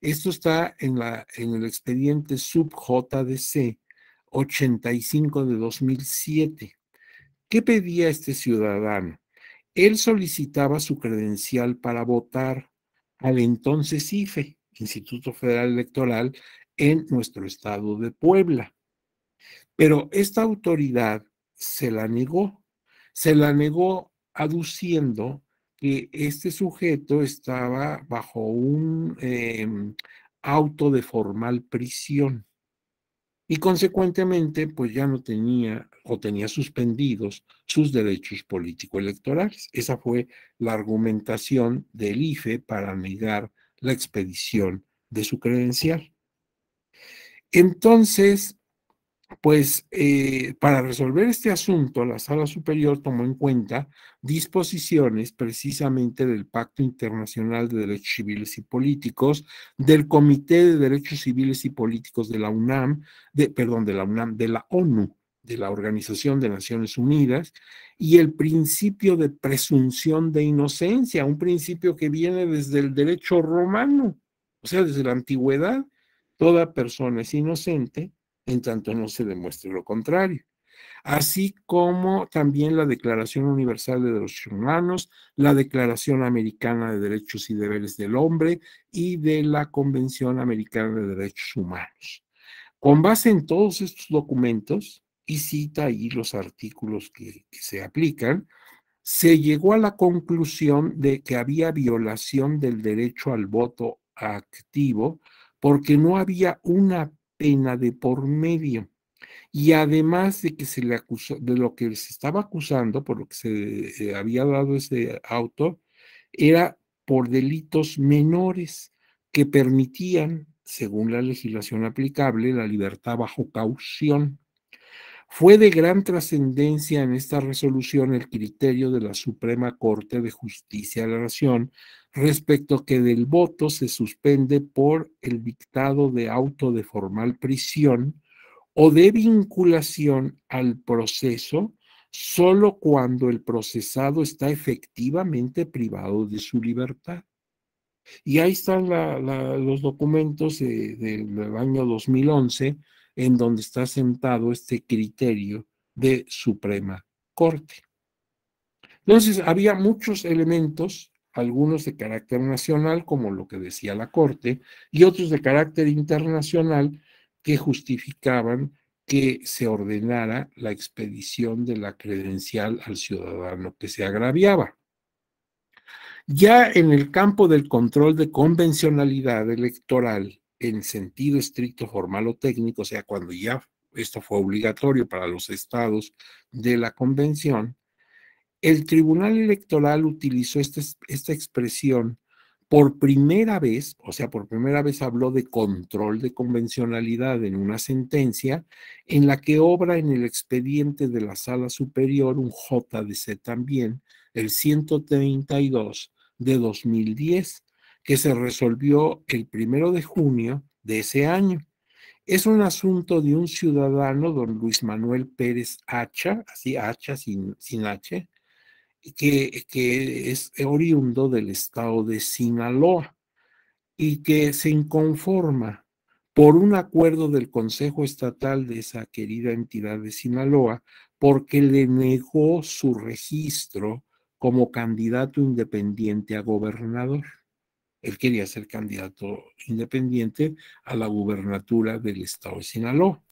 Esto está en, la, en el expediente sub JDC 85 de 2007. ¿Qué pedía este ciudadano? Él solicitaba su credencial para votar al entonces IFE, Instituto Federal Electoral, en nuestro estado de Puebla. Pero esta autoridad se la negó, se la negó aduciendo que este sujeto estaba bajo un em, auto de formal prisión y consecuentemente pues ya no tenía o tenía suspendidos sus derechos político-electorales. Esa fue la argumentación del IFE para negar la expedición de su credencial. Entonces, pues eh, para resolver este asunto, la Sala Superior tomó en cuenta disposiciones precisamente del Pacto Internacional de Derechos Civiles y Políticos, del Comité de Derechos Civiles y Políticos de la UNAM, perdón, de la UNAM, de la ONU, de la Organización de Naciones Unidas, y el principio de presunción de inocencia, un principio que viene desde el derecho romano, o sea, desde la antigüedad. Toda persona es inocente en tanto no se demuestre lo contrario. Así como también la Declaración Universal de Derechos Humanos, la Declaración Americana de Derechos y Deberes del Hombre y de la Convención Americana de Derechos Humanos. Con base en todos estos documentos, y cita ahí los artículos que, que se aplican, se llegó a la conclusión de que había violación del derecho al voto activo porque no había una pena de por medio. Y además de que se le acusó, de lo que se estaba acusando, por lo que se eh, había dado ese auto, era por delitos menores que permitían, según la legislación aplicable, la libertad bajo caución. Fue de gran trascendencia en esta resolución el criterio de la Suprema Corte de Justicia de la Nación respecto que del voto se suspende por el dictado de auto de formal prisión o de vinculación al proceso solo cuando el procesado está efectivamente privado de su libertad. Y ahí están los documentos eh, del año 2011 en donde está sentado este criterio de Suprema Corte. Entonces, había muchos elementos algunos de carácter nacional, como lo que decía la Corte, y otros de carácter internacional que justificaban que se ordenara la expedición de la credencial al ciudadano que se agraviaba. Ya en el campo del control de convencionalidad electoral, en sentido estricto formal o técnico, o sea, cuando ya esto fue obligatorio para los estados de la convención, el Tribunal Electoral utilizó esta, esta expresión por primera vez, o sea, por primera vez habló de control de convencionalidad en una sentencia en la que obra en el expediente de la Sala Superior un JDC también, el 132 de 2010, que se resolvió el primero de junio de ese año. Es un asunto de un ciudadano, don Luis Manuel Pérez Hacha, así Hacha sin, sin H, que, es oriundo del estado de Sinaloa y que se inconforma por un acuerdo del Consejo Estatal de esa querida entidad de Sinaloa, porque le negó su registro como candidato independiente a gobernador. Él quería ser candidato independiente a la gubernatura del estado de Sinaloa.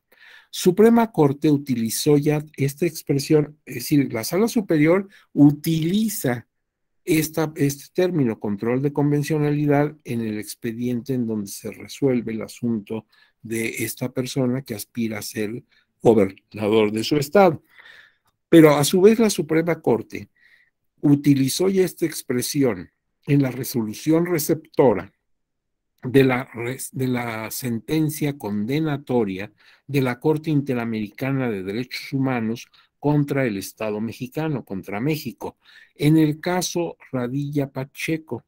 Suprema Corte utilizó ya esta expresión, es decir, la sala superior utiliza esta, este término, control de convencionalidad, en el expediente en donde se resuelve el asunto de esta persona que aspira a ser gobernador de su estado. Pero a su vez la Suprema Corte utilizó ya esta expresión en la resolución receptora de la, de la sentencia condenatoria de la Corte Interamericana de Derechos Humanos contra el Estado mexicano, contra México. En el caso Radilla Pacheco,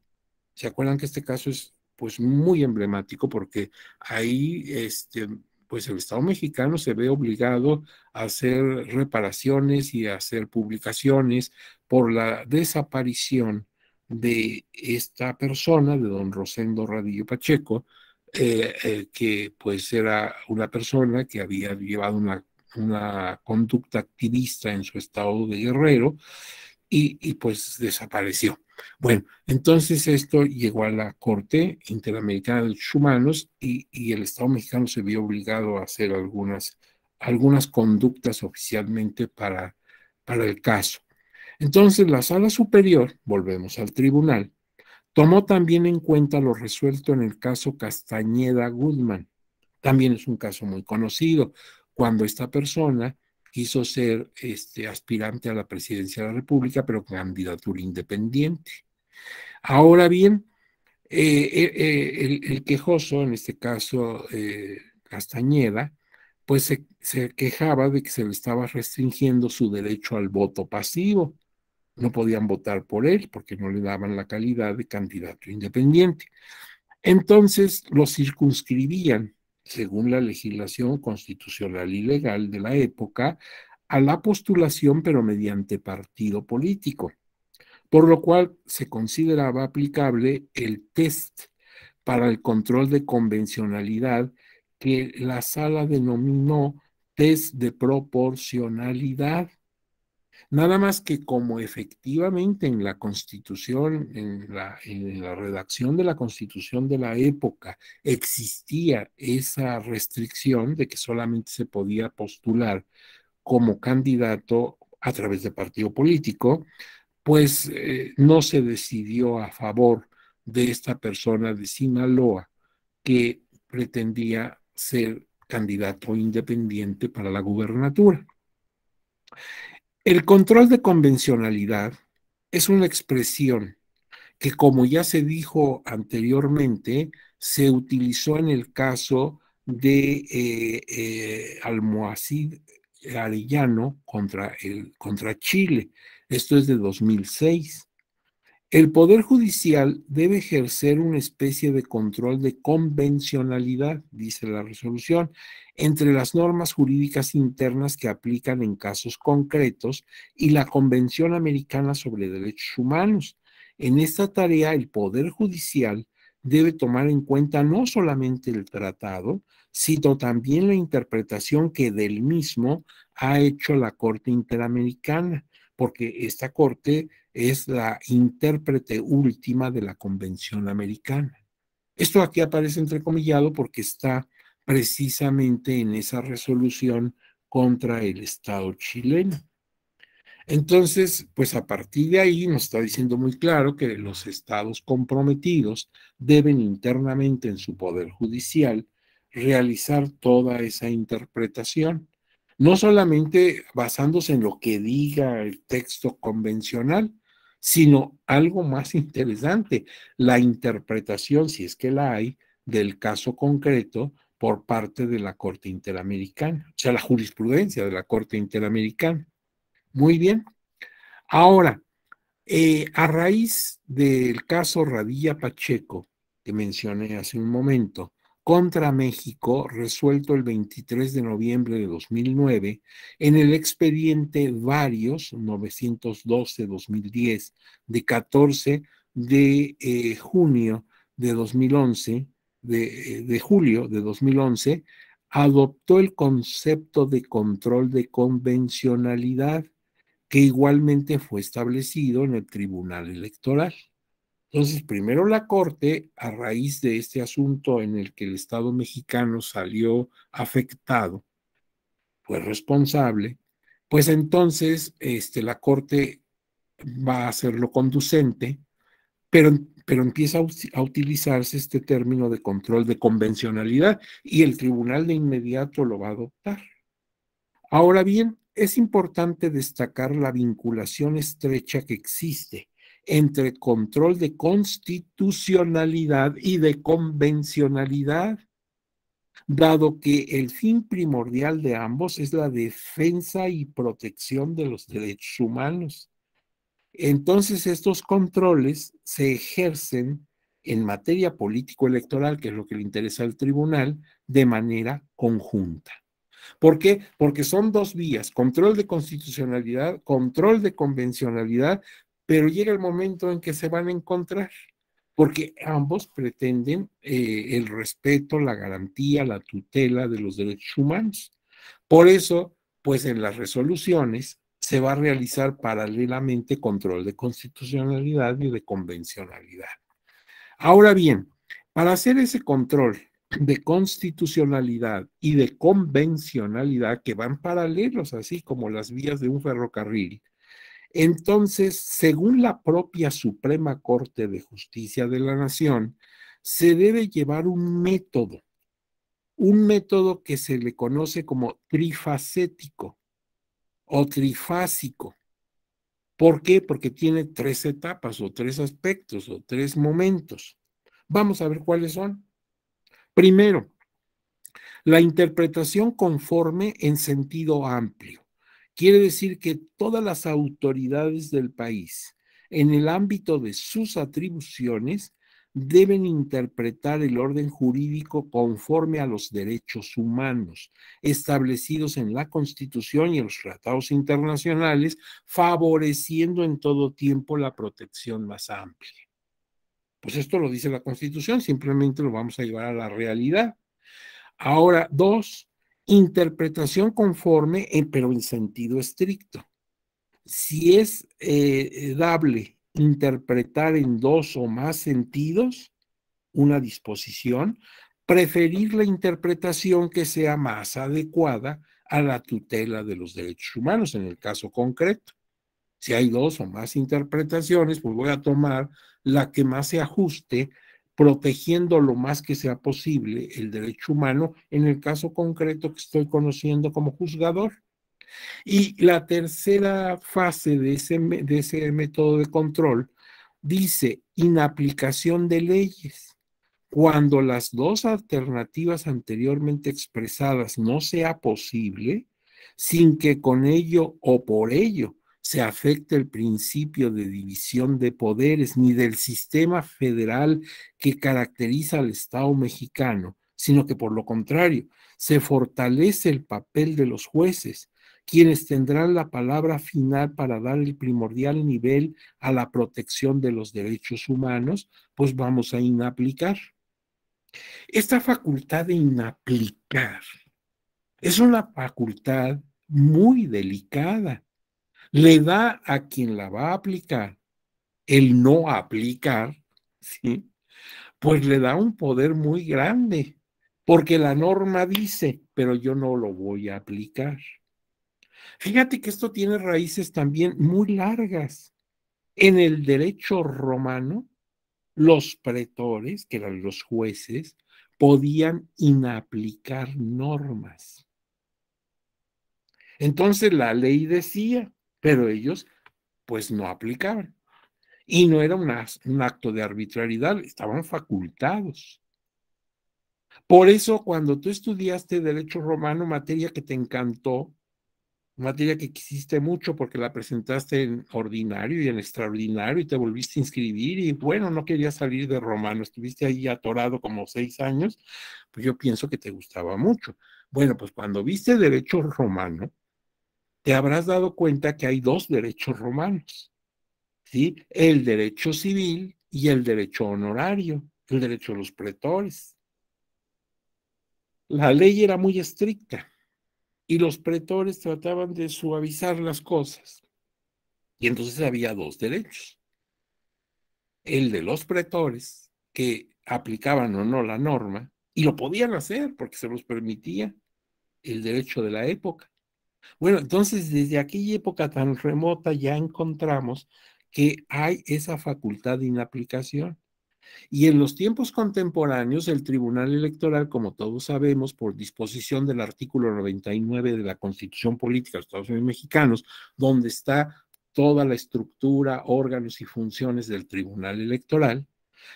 ¿se acuerdan que este caso es pues muy emblemático porque ahí este, pues el Estado mexicano se ve obligado a hacer reparaciones y a hacer publicaciones por la desaparición de esta persona, de don Rosendo Radillo Pacheco, eh, eh, que pues era una persona que había llevado una, una conducta activista en su estado de guerrero y, pues desapareció. Bueno, entonces esto llegó a la Corte Interamericana de Derechos Humanos y, y, el Estado mexicano se vio obligado a hacer algunas, algunas conductas oficialmente para, para el caso. Entonces, la sala superior, volvemos al tribunal, tomó también en cuenta lo resuelto en el caso Castañeda Guzmán. También es un caso muy conocido, cuando esta persona quiso ser este, aspirante a la presidencia de la República, pero candidatura independiente. Ahora bien, eh, eh, eh, el, quejoso, en este caso Castañeda, pues se, quejaba de que se le estaba restringiendo su derecho al voto pasivo no podían votar por él porque no le daban la calidad de candidato independiente. Entonces lo circunscribían, según la legislación constitucional y legal de la época, a la postulación pero mediante partido político, por lo cual se consideraba aplicable el test para el control de convencionalidad que la sala denominó test de proporcionalidad Nada más que como efectivamente en la constitución, en la, redacción de la constitución de la época existía esa restricción de que solamente se podía postular como candidato a través de partido político, pues eh, no se decidió a favor de esta persona de Sinaloa que pretendía ser candidato independiente para la gubernatura. El control de convencionalidad es una expresión que, como ya se dijo anteriormente, se utilizó en el caso de eh, eh Arellano contra, el, contra Chile. Esto es de 2006. El Poder Judicial debe ejercer una especie de control de convencionalidad, dice la resolución, entre las normas jurídicas internas que aplican en casos concretos y la Convención Americana sobre Derechos Humanos. En esta tarea, el Poder Judicial debe tomar en cuenta no solamente el tratado, sino también la interpretación que del mismo ha hecho la Corte Interamericana porque esta Corte es la intérprete última de la Convención Americana. Esto aquí aparece entrecomillado porque está precisamente en esa resolución contra el Estado chileno. Entonces, pues a partir de ahí nos está diciendo muy claro que los estados comprometidos deben internamente en su poder judicial realizar toda esa interpretación no solamente basándose en lo que diga el texto convencional, sino algo más interesante, la interpretación, si es que la hay, del caso concreto por parte de la Corte Interamericana, o sea, la jurisprudencia de la Corte Interamericana. Muy bien. Ahora, eh, a raíz del caso Radilla Pacheco, que mencioné hace un momento, contra México, resuelto el 23 de noviembre de 2009, en el expediente varios 912-2010 de 14 de eh, junio de 2011, eh, de julio de 2011, adoptó el concepto de control de convencionalidad que igualmente fue establecido en el Tribunal Electoral. Entonces, primero la Corte, a raíz de este asunto en el que el Estado mexicano salió afectado, fue responsable, pues entonces este, la Corte va a hacerlo conducente, pero, pero empieza a utilizarse este término de control de convencionalidad y el tribunal de inmediato lo va a adoptar. Ahora bien, es importante destacar la vinculación estrecha que existe entre control de constitucionalidad y de convencionalidad, dado que el fin primordial de ambos es la defensa y protección de los derechos humanos. Entonces, estos controles se ejercen en materia político-electoral, que es lo que le interesa al tribunal, de manera conjunta. ¿Por qué? Porque son dos vías, control de constitucionalidad, control de convencionalidad, pero llega el momento en que se van a encontrar, porque ambos pretenden eh, el respeto, la garantía, la tutela de los derechos humanos. Por eso, pues en las resoluciones se va a realizar paralelamente control de constitucionalidad y de convencionalidad. Ahora bien, para hacer ese control de constitucionalidad y de convencionalidad que van paralelos, así como las vías de un ferrocarril, entonces, según la propia Suprema Corte de Justicia de la Nación, se debe llevar un método, un método que se le conoce como trifacético o trifásico. ¿Por qué? Porque tiene tres etapas o tres aspectos o tres momentos. Vamos a ver cuáles son. Primero, la interpretación conforme en sentido amplio. Quiere decir que todas las autoridades del país, en el ámbito de sus atribuciones, deben interpretar el orden jurídico conforme a los derechos humanos establecidos en la Constitución y en los tratados internacionales, favoreciendo en todo tiempo la protección más amplia. Pues esto lo dice la Constitución, simplemente lo vamos a llevar a la realidad. Ahora, dos, Interpretación conforme, eh, pero en sentido estricto. Si es eh, eh, dable interpretar en dos o más sentidos una disposición, preferir la interpretación que sea más adecuada a la tutela de los derechos humanos en el caso concreto. Si hay dos o más interpretaciones, pues voy a tomar la que más se ajuste protegiendo lo más que sea posible el derecho humano en el caso concreto que estoy conociendo como juzgador. Y la tercera fase de ese, de ese método de control dice inaplicación de leyes. Cuando las dos alternativas anteriormente expresadas no sea posible, sin que con ello o por ello se afecta el principio de división de poderes ni del sistema federal que caracteriza al Estado mexicano, sino que por lo contrario, se fortalece el papel de los jueces, quienes tendrán la palabra final para dar el primordial nivel a la protección de los derechos humanos, pues vamos a inaplicar. Esta facultad de inaplicar es una facultad muy delicada le da a quien la va a aplicar el no aplicar, ¿sí? pues le da un poder muy grande, porque la norma dice, pero yo no lo voy a aplicar. Fíjate que esto tiene raíces también muy largas. En el derecho romano, los pretores, que eran los jueces, podían inaplicar normas. Entonces la ley decía, pero ellos pues no aplicaban. Y no era un acto de arbitrariedad, estaban facultados. Por eso cuando tú estudiaste derecho romano, materia que te encantó, materia que quisiste mucho porque la presentaste en ordinario y en extraordinario y te volviste a inscribir y bueno, no querías salir de romano, estuviste ahí atorado como seis años, pues yo pienso que te gustaba mucho. Bueno, pues cuando viste derecho romano, te habrás dado cuenta que hay dos derechos romanos, ¿sí? El derecho civil y el derecho honorario, el derecho de los pretores. La ley era muy estricta y los pretores trataban de suavizar las cosas. Y entonces había dos derechos. El de los pretores, que aplicaban o no la norma, y lo podían hacer porque se los permitía el derecho de la época. Bueno, entonces desde aquella época tan remota ya encontramos que hay esa facultad de inaplicación. Y en los tiempos contemporáneos, el Tribunal Electoral, como todos sabemos, por disposición del artículo 99 de la Constitución Política de los Estados Unidos Mexicanos, donde está toda la estructura, órganos y funciones del Tribunal Electoral,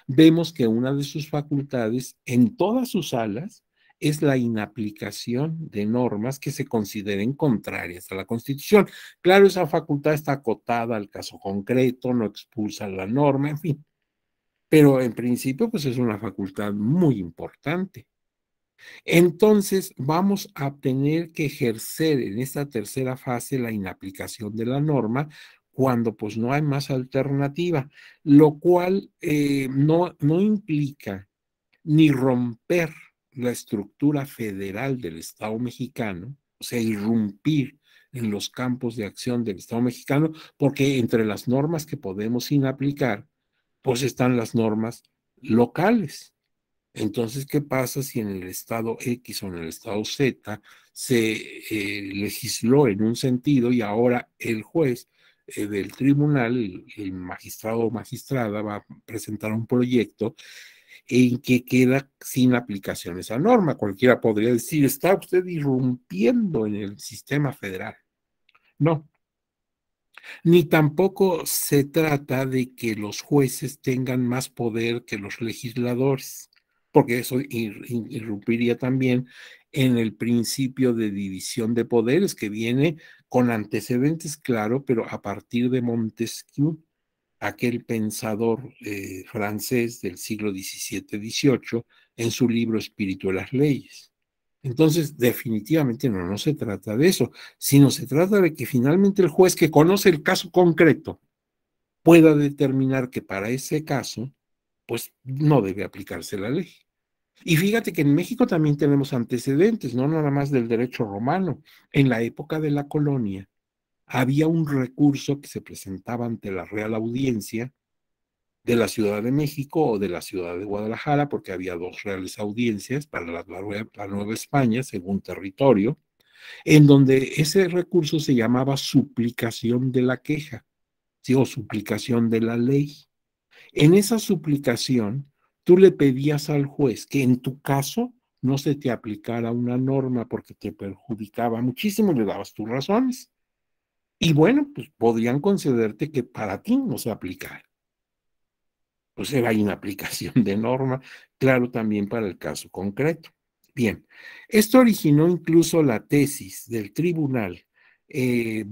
vemos que una de sus facultades en todas sus alas, es la inaplicación de normas que se consideren contrarias a la Constitución. Claro, esa facultad está acotada al caso concreto, no expulsa la norma, en fin. Pero en principio, pues es una facultad muy importante. Entonces, vamos a tener que ejercer en esta tercera fase la inaplicación de la norma cuando pues no hay más alternativa, lo cual eh, no, no implica ni romper la estructura federal del Estado mexicano, o sea, irrumpir en los campos de acción del Estado mexicano, porque entre las normas que podemos sin aplicar, pues están las normas locales. Entonces, ¿qué pasa si en el estado X o en el estado Z se eh, legisló en un sentido y ahora el juez eh, del tribunal, el magistrado o magistrada, va a presentar un proyecto en que queda sin aplicación esa norma. Cualquiera podría decir, está usted irrumpiendo en el sistema federal. No. Ni tampoco se trata de que los jueces tengan más poder que los legisladores, porque eso irrumpiría también en el principio de división de poderes que viene con antecedentes, claro, pero a partir de Montesquieu aquel pensador eh, francés del siglo XVII-XVIII en su libro Espíritu de las Leyes. Entonces, definitivamente no, no se trata de eso, sino se trata de que finalmente el juez que conoce el caso concreto pueda determinar que para ese caso, pues no debe aplicarse la ley. Y fíjate que en México también tenemos antecedentes, no nada más del derecho romano. En la época de la colonia, había un recurso que se presentaba ante la Real Audiencia de la Ciudad de México o de la Ciudad de Guadalajara, porque había dos reales audiencias para la, Nueva España, según territorio, en donde ese recurso se llamaba suplicación de la queja, o suplicación de la ley. En esa suplicación, tú le pedías al juez que en tu caso no se te aplicara una norma porque te perjudicaba muchísimo, le dabas tus razones. Y bueno, pues podrían concederte que para ti no se aplicara. Pues era aplicación de norma, claro, también para el caso concreto. Bien, esto originó incluso la tesis del Tribunal 21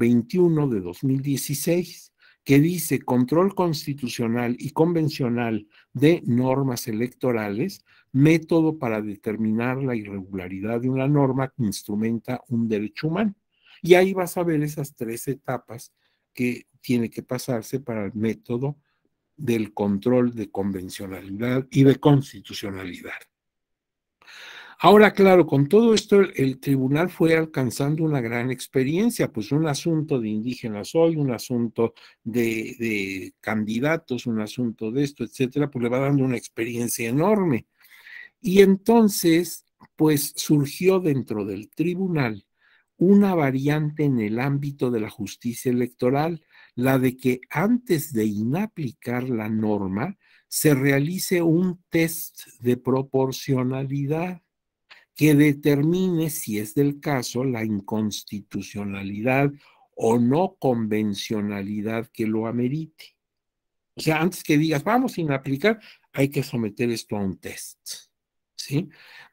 eh, de 2016, que dice control constitucional y convencional de normas electorales, método para determinar la irregularidad de una norma que instrumenta un derecho humano. Y ahí vas a ver esas tres etapas que tiene que pasarse para el método del control de convencionalidad y de constitucionalidad. Ahora, claro, con todo esto el, tribunal fue alcanzando una gran experiencia, pues un asunto de indígenas hoy, un asunto de, de candidatos, un asunto de esto, etcétera, pues le va dando una experiencia enorme. Y entonces, pues surgió dentro del tribunal una variante en el ámbito de la justicia electoral, la de que antes de inaplicar la norma se realice un test de proporcionalidad que determine, si es del caso, la inconstitucionalidad o no convencionalidad que lo amerite. O sea, antes que digas, vamos a inaplicar, hay que someter esto a un test. ¿Sí?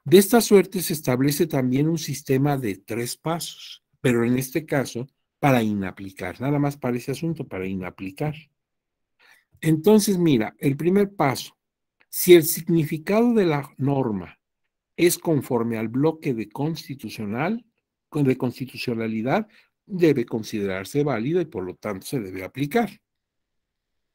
De esta suerte se establece también un sistema de tres pasos, pero en este caso para inaplicar, nada más para ese asunto, para inaplicar. Entonces, mira, el primer paso, si el significado de la norma es conforme al bloque de constitucional, de constitucionalidad, debe considerarse válido y por lo tanto se debe aplicar.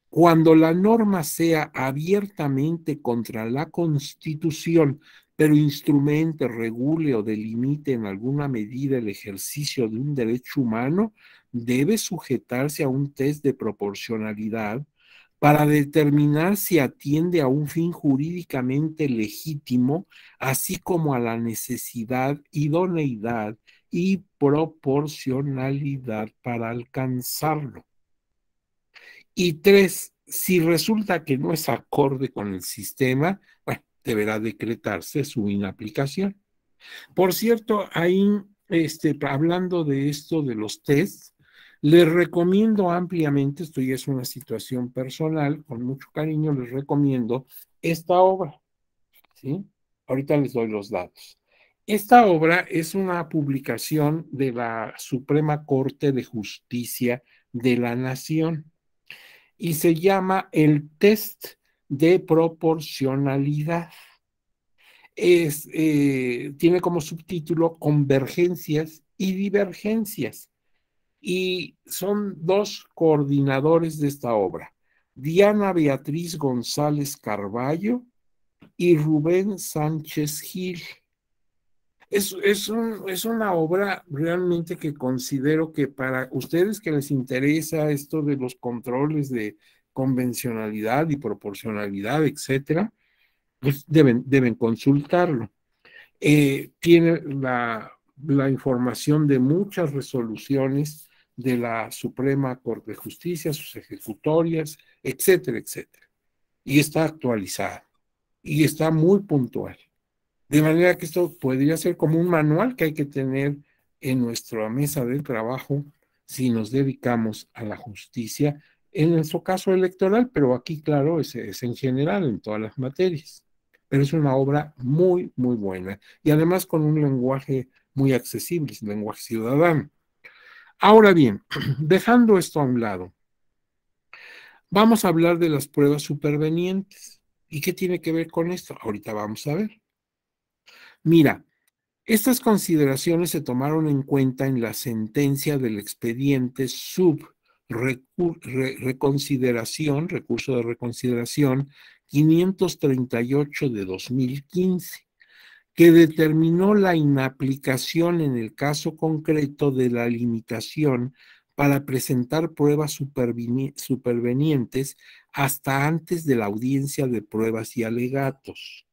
Cuando la norma sea abiertamente contra la constitución, pero instrumente, regule o delimite en alguna medida el ejercicio de un derecho humano, debe sujetarse a un test de proporcionalidad para determinar si atiende a un fin jurídicamente legítimo, así como a la necesidad, idoneidad y proporcionalidad para alcanzarlo. Y tres, si resulta que no es acorde con el sistema, bueno, deberá decretarse su inaplicación. Por cierto, ahí, este, hablando de esto de los tests, les recomiendo ampliamente, esto ya es una situación personal, con mucho cariño les recomiendo esta obra. ¿sí? Ahorita les doy los datos. Esta obra es una publicación de la Suprema Corte de Justicia de la Nación y se llama El Test de proporcionalidad. Es, eh, tiene como subtítulo convergencias y divergencias. Y son dos coordinadores de esta obra, Diana Beatriz González Carballo y Rubén Sánchez Gil. Es, es, una obra realmente que considero que para ustedes que les interesa esto de los controles de convencionalidad y proporcionalidad, etcétera, pues deben, deben consultarlo. Eh, tiene la, la información de muchas resoluciones de la Suprema Corte de Justicia, sus ejecutorias, etcétera, etcétera. Y está actualizada y está muy puntual. De manera que esto podría ser como un manual que hay que tener en nuestra mesa de trabajo si nos dedicamos a la justicia en su caso electoral, pero aquí, claro, es, es, en general, en todas las materias. Pero es una obra muy, muy buena y además con un lenguaje muy accesible, es un lenguaje ciudadano. Ahora bien, dejando esto a un lado, vamos a hablar de las pruebas supervenientes. ¿Y qué tiene que ver con esto? Ahorita vamos a ver. Mira, estas consideraciones se tomaron en cuenta en la sentencia del expediente sub reconsideración, recurso de reconsideración 538 de 2015, que determinó la inaplicación en el caso concreto de la limitación para presentar pruebas supervenientes hasta antes de la audiencia de pruebas y alegatos,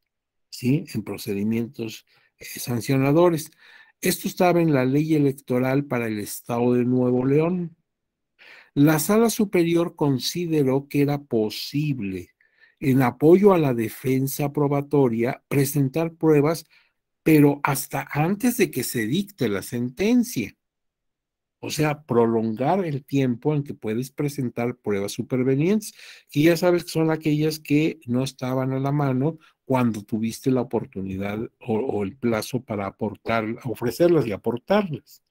¿sí? En procedimientos eh, sancionadores. Esto estaba en la ley electoral para el Estado de Nuevo León. La sala superior consideró que era posible, en apoyo a la defensa probatoria, presentar pruebas, pero hasta antes de que se dicte la sentencia. O sea, prolongar el tiempo en que puedes presentar pruebas supervenientes, que ya sabes que son aquellas que no estaban a la mano cuando tuviste la oportunidad o, el plazo para aportar, ofrecerlas y aportarlas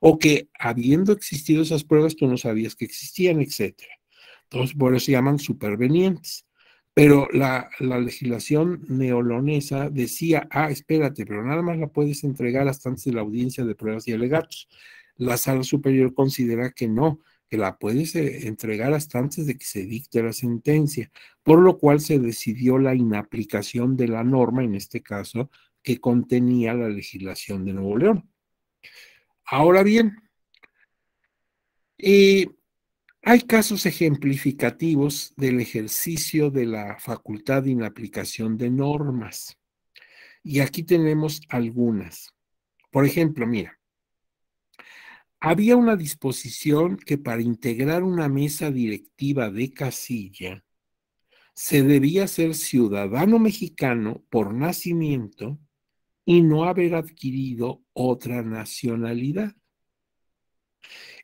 o que habiendo existido esas pruebas tú no sabías que existían, etc. Entonces, por eso se llaman supervenientes. Pero la, la legislación neolonesa decía, ah, espérate, pero nada más la puedes entregar hasta antes de la audiencia de pruebas y alegatos. La sala superior considera que no, que la puedes eh, entregar hasta antes de que se dicte la sentencia, por lo cual se decidió la inaplicación de la norma, en este caso, que contenía la legislación de Nuevo León. Ahora bien, eh, hay casos ejemplificativos del ejercicio de la facultad en la aplicación de normas. Y aquí tenemos algunas. Por ejemplo, mira, había una disposición que para integrar una mesa directiva de casilla se debía ser ciudadano mexicano por nacimiento y no haber adquirido otra nacionalidad.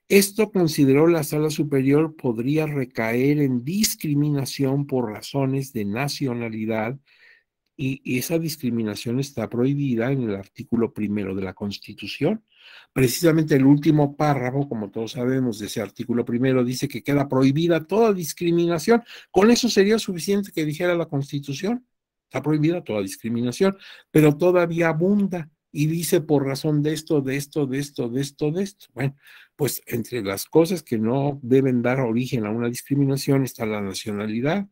Esto consideró la sala superior podría recaer en discriminación por razones de nacionalidad y esa discriminación está prohibida en el artículo primero de la Constitución. Precisamente el último párrafo, como todos sabemos, de ese artículo primero dice que queda prohibida toda discriminación. Con eso sería suficiente que dijera la Constitución. Está prohibida toda discriminación, pero todavía abunda y dice por razón de esto, de esto, de esto, de esto, de esto. Bueno, pues entre las cosas que no deben dar origen a una discriminación está la nacionalidad.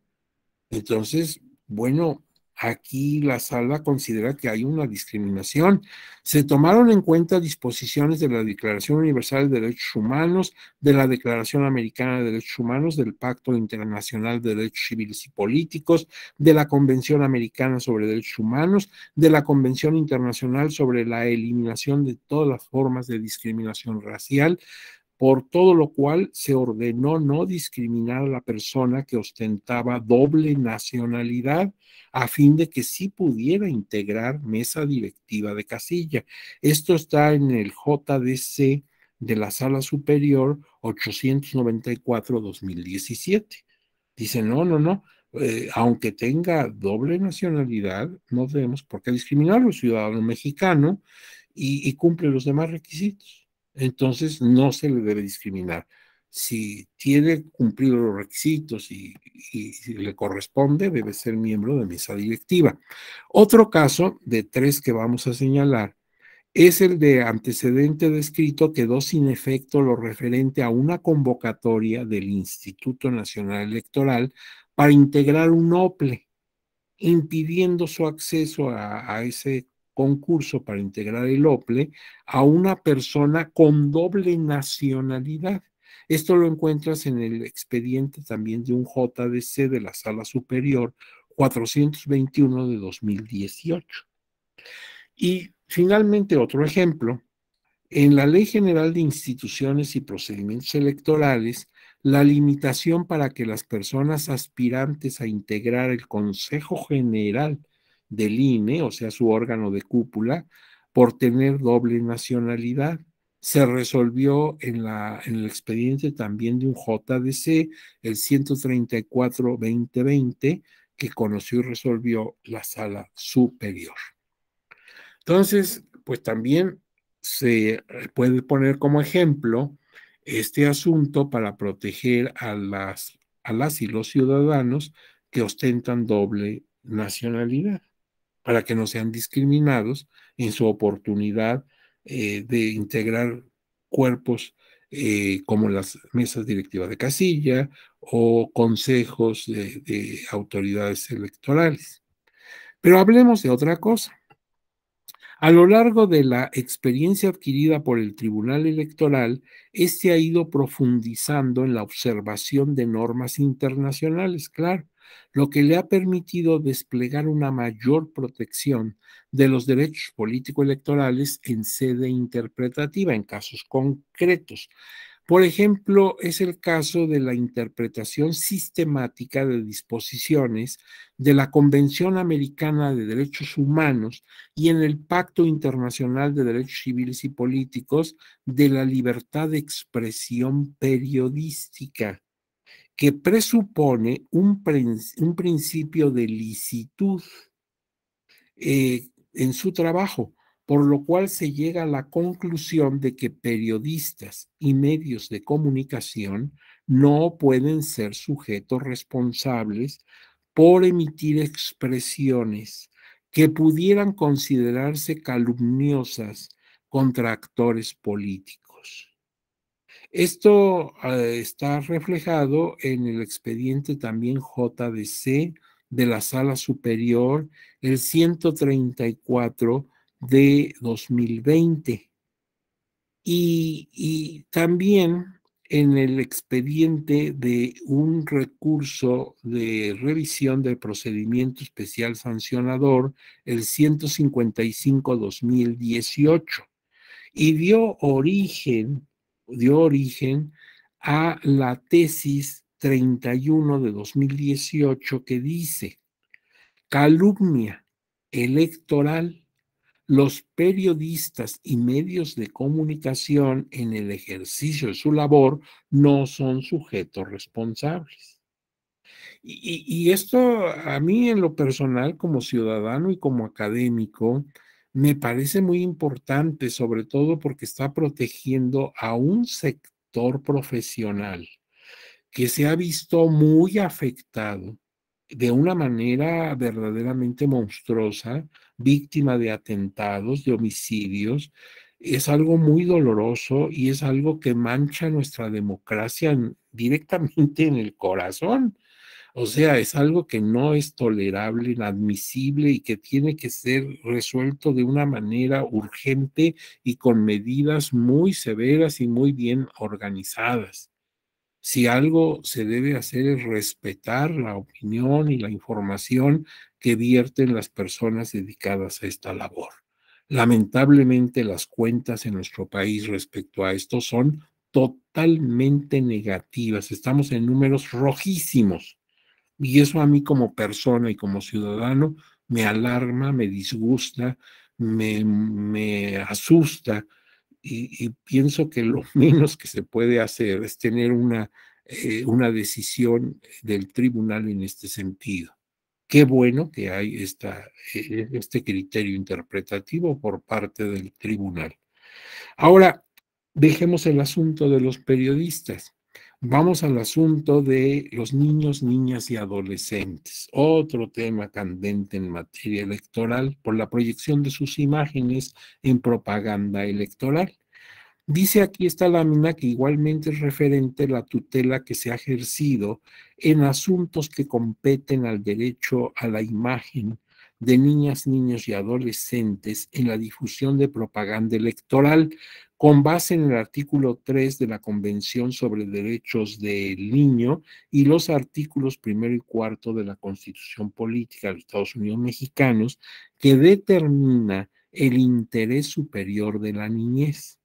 Entonces, bueno, Aquí la sala considera que hay una discriminación. Se tomaron en cuenta disposiciones de la Declaración Universal de Derechos Humanos, de la Declaración Americana de Derechos Humanos, del Pacto Internacional de Derechos Civiles y Políticos, de la Convención Americana sobre Derechos Humanos, de la Convención Internacional sobre la Eliminación de todas las formas de discriminación racial, por todo lo cual se ordenó no discriminar a la persona que ostentaba doble nacionalidad a fin de que sí pudiera integrar mesa directiva de casilla. Esto está en el JDC de la Sala Superior 894-2017. Dice, no, no, no, eh, aunque tenga doble nacionalidad, no debemos por qué discriminar discriminarlo, ciudadano mexicano, y cumple los demás requisitos entonces no se le debe discriminar. Si tiene cumplido los requisitos y, le corresponde, debe ser miembro de mesa directiva. Otro caso de tres que vamos a señalar es el de antecedente descrito quedó sin efecto lo referente a una convocatoria del Instituto Nacional Electoral para integrar un OPLE, impidiendo su acceso a ese concurso para integrar el OPLE a una persona con doble nacionalidad. Esto lo encuentras en el expediente también de un JDC de la Sala Superior 421 de 2018. Y finalmente otro ejemplo, en la Ley General de Instituciones y Procedimientos Electorales, la limitación para que las personas aspirantes a integrar el Consejo General del INE, o sea, su órgano de cúpula, por tener doble nacionalidad. Se resolvió en, la, en el expediente también de un JDC, el 134-2020, que conoció y resolvió la sala superior. Entonces, pues también se puede poner como ejemplo este asunto para proteger a las, a las y los ciudadanos que ostentan doble nacionalidad para que no sean discriminados en su oportunidad eh, de integrar cuerpos eh, como las mesas directivas de casilla o consejos de, de autoridades electorales. Pero hablemos de otra cosa. A lo largo de la experiencia adquirida por el Tribunal Electoral, este ha ido profundizando en la observación de normas internacionales, claro, lo que le ha permitido desplegar una mayor protección de los derechos político-electorales en sede interpretativa, en casos concretos. Por ejemplo, es el caso de la interpretación sistemática de disposiciones de la Convención Americana de Derechos Humanos y en el Pacto Internacional de Derechos Civiles y Políticos de la Libertad de Expresión Periodística que presupone un, un principio de licitud eh, en su trabajo, por lo cual se llega a la conclusión de que periodistas y medios de comunicación no pueden ser sujetos responsables por emitir expresiones que pudieran considerarse calumniosas contra actores políticos. Esto eh, está reflejado en el expediente también JDC de la Sala Superior, el 134 de 2020. Y, y también en el expediente de un recurso de revisión del procedimiento especial sancionador, el 155-2018, y dio origen dio origen a la tesis 31 de 2018 que dice, calumnia electoral, los periodistas y medios de comunicación en el ejercicio de su labor no son sujetos responsables. Y, y esto a mí en lo personal como ciudadano y como académico, me parece muy importante, sobre todo porque está protegiendo a un sector profesional que se ha visto muy afectado de una manera verdaderamente monstruosa, víctima de atentados, de homicidios. Es algo muy doloroso y es algo que mancha nuestra democracia directamente en el corazón. O sea, es algo que no es tolerable, inadmisible y que tiene que ser resuelto de una manera urgente y con medidas muy severas y muy bien organizadas. Si algo se debe hacer es respetar la opinión y la información que vierten las personas dedicadas a esta labor. Lamentablemente las cuentas en nuestro país respecto a esto son totalmente negativas. Estamos en números rojísimos y eso a mí como persona y como ciudadano me alarma, me disgusta, me, asusta y, pienso que lo menos que se puede hacer es tener una, eh, una decisión del tribunal en este sentido. Qué bueno que hay esta, eh, este criterio interpretativo por parte del tribunal. Ahora, dejemos el asunto de los periodistas. Vamos al asunto de los niños, niñas y adolescentes, otro tema candente en materia electoral por la proyección de sus imágenes en propaganda electoral. Dice aquí esta lámina que igualmente es referente a la tutela que se ha ejercido en asuntos que competen al derecho a la imagen de niñas, niños y adolescentes en la difusión de propaganda electoral con base en el artículo 3 de la Convención sobre Derechos del Niño y los artículos primero y cuarto de la Constitución Política de los Estados Unidos Mexicanos, que determina el interés superior de la niñez.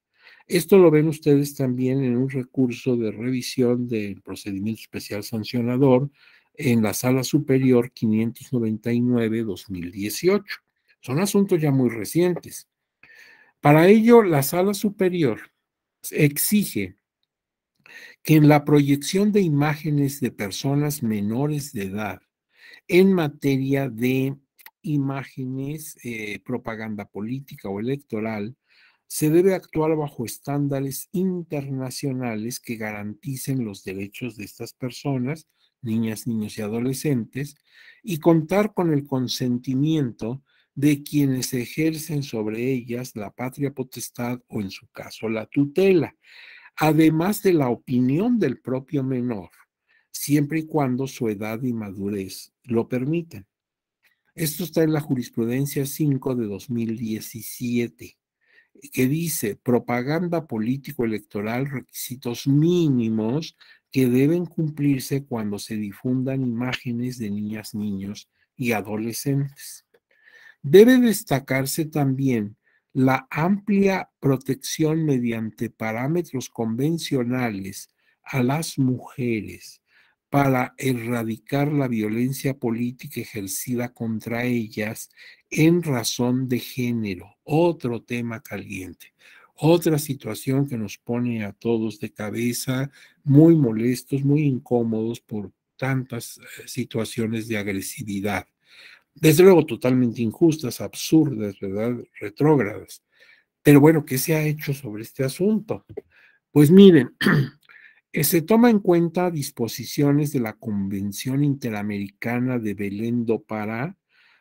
Esto lo ven ustedes también en un recurso de revisión del procedimiento especial sancionador en la Sala Superior 599-2018. Son asuntos ya muy recientes. Para ello, la sala superior exige que en la proyección de imágenes de personas menores de edad en materia de imágenes, eh, propaganda política o electoral, se debe actuar bajo estándares internacionales que garanticen los derechos de estas personas, niñas, niños y adolescentes, y contar con el consentimiento de de quienes ejercen sobre ellas la patria potestad o en su caso la tutela, además de la opinión del propio menor, siempre y cuando su edad y madurez lo permitan. Esto está en la jurisprudencia 5 de 2017, que dice propaganda político-electoral, requisitos mínimos que deben cumplirse cuando se difundan imágenes de niñas, niños y adolescentes. Debe destacarse también la amplia protección mediante parámetros convencionales a las mujeres para erradicar la violencia política ejercida contra ellas en razón de género. Otro tema caliente. Otra situación que nos pone a todos de cabeza, muy molestos, muy incómodos por tantas eh, situaciones de agresividad desde luego totalmente injustas, absurdas, ¿verdad? Retrógradas. Pero bueno, ¿qué se ha hecho sobre este asunto? Pues miren, eh, se toma en cuenta disposiciones de la Convención Interamericana de Belén do Pará,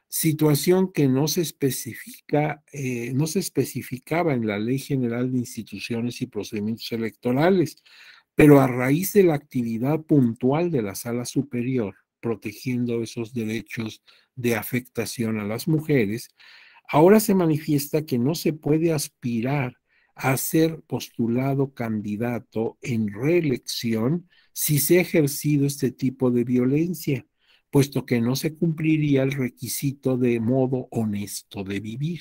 situación que no se, especifica, eh, no se especificaba en la Ley General de Instituciones y Procedimientos Electorales, pero a raíz de la actividad puntual de la Sala Superior, protegiendo esos derechos de afectación a las mujeres, ahora se manifiesta que no se puede aspirar a ser postulado candidato en reelección si se ha ejercido este tipo de violencia, puesto que no se cumpliría el requisito de modo honesto de vivir.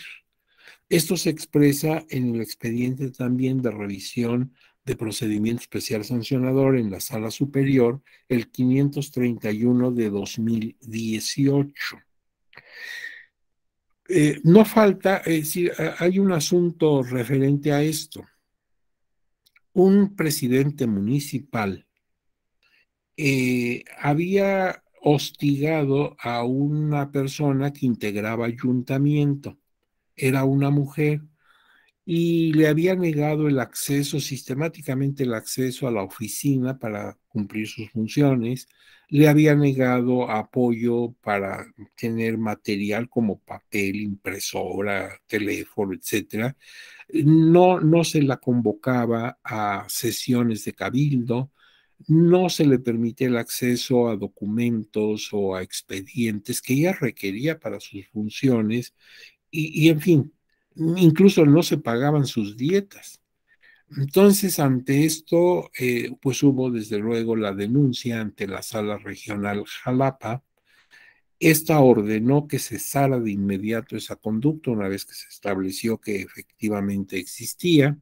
Esto se expresa en el expediente también de revisión de procedimiento especial sancionador en la sala superior, el 531 de 2018. Eh, no falta, hay un asunto referente a esto. Un presidente municipal eh, había hostigado a una persona que integraba ayuntamiento. Era una mujer y le había negado el acceso, sistemáticamente el acceso a la oficina para cumplir sus funciones, le había negado apoyo para tener material como papel, impresora, teléfono, etcétera. No, no se la convocaba a sesiones de cabildo, no se le permite el acceso a documentos o a expedientes que ella requería para sus funciones y en fin, incluso no se pagaban sus dietas. Entonces, ante esto, eh, pues hubo desde luego la denuncia ante la sala regional Jalapa. Esta ordenó que cesara de inmediato esa conducta una vez que se estableció que efectivamente existía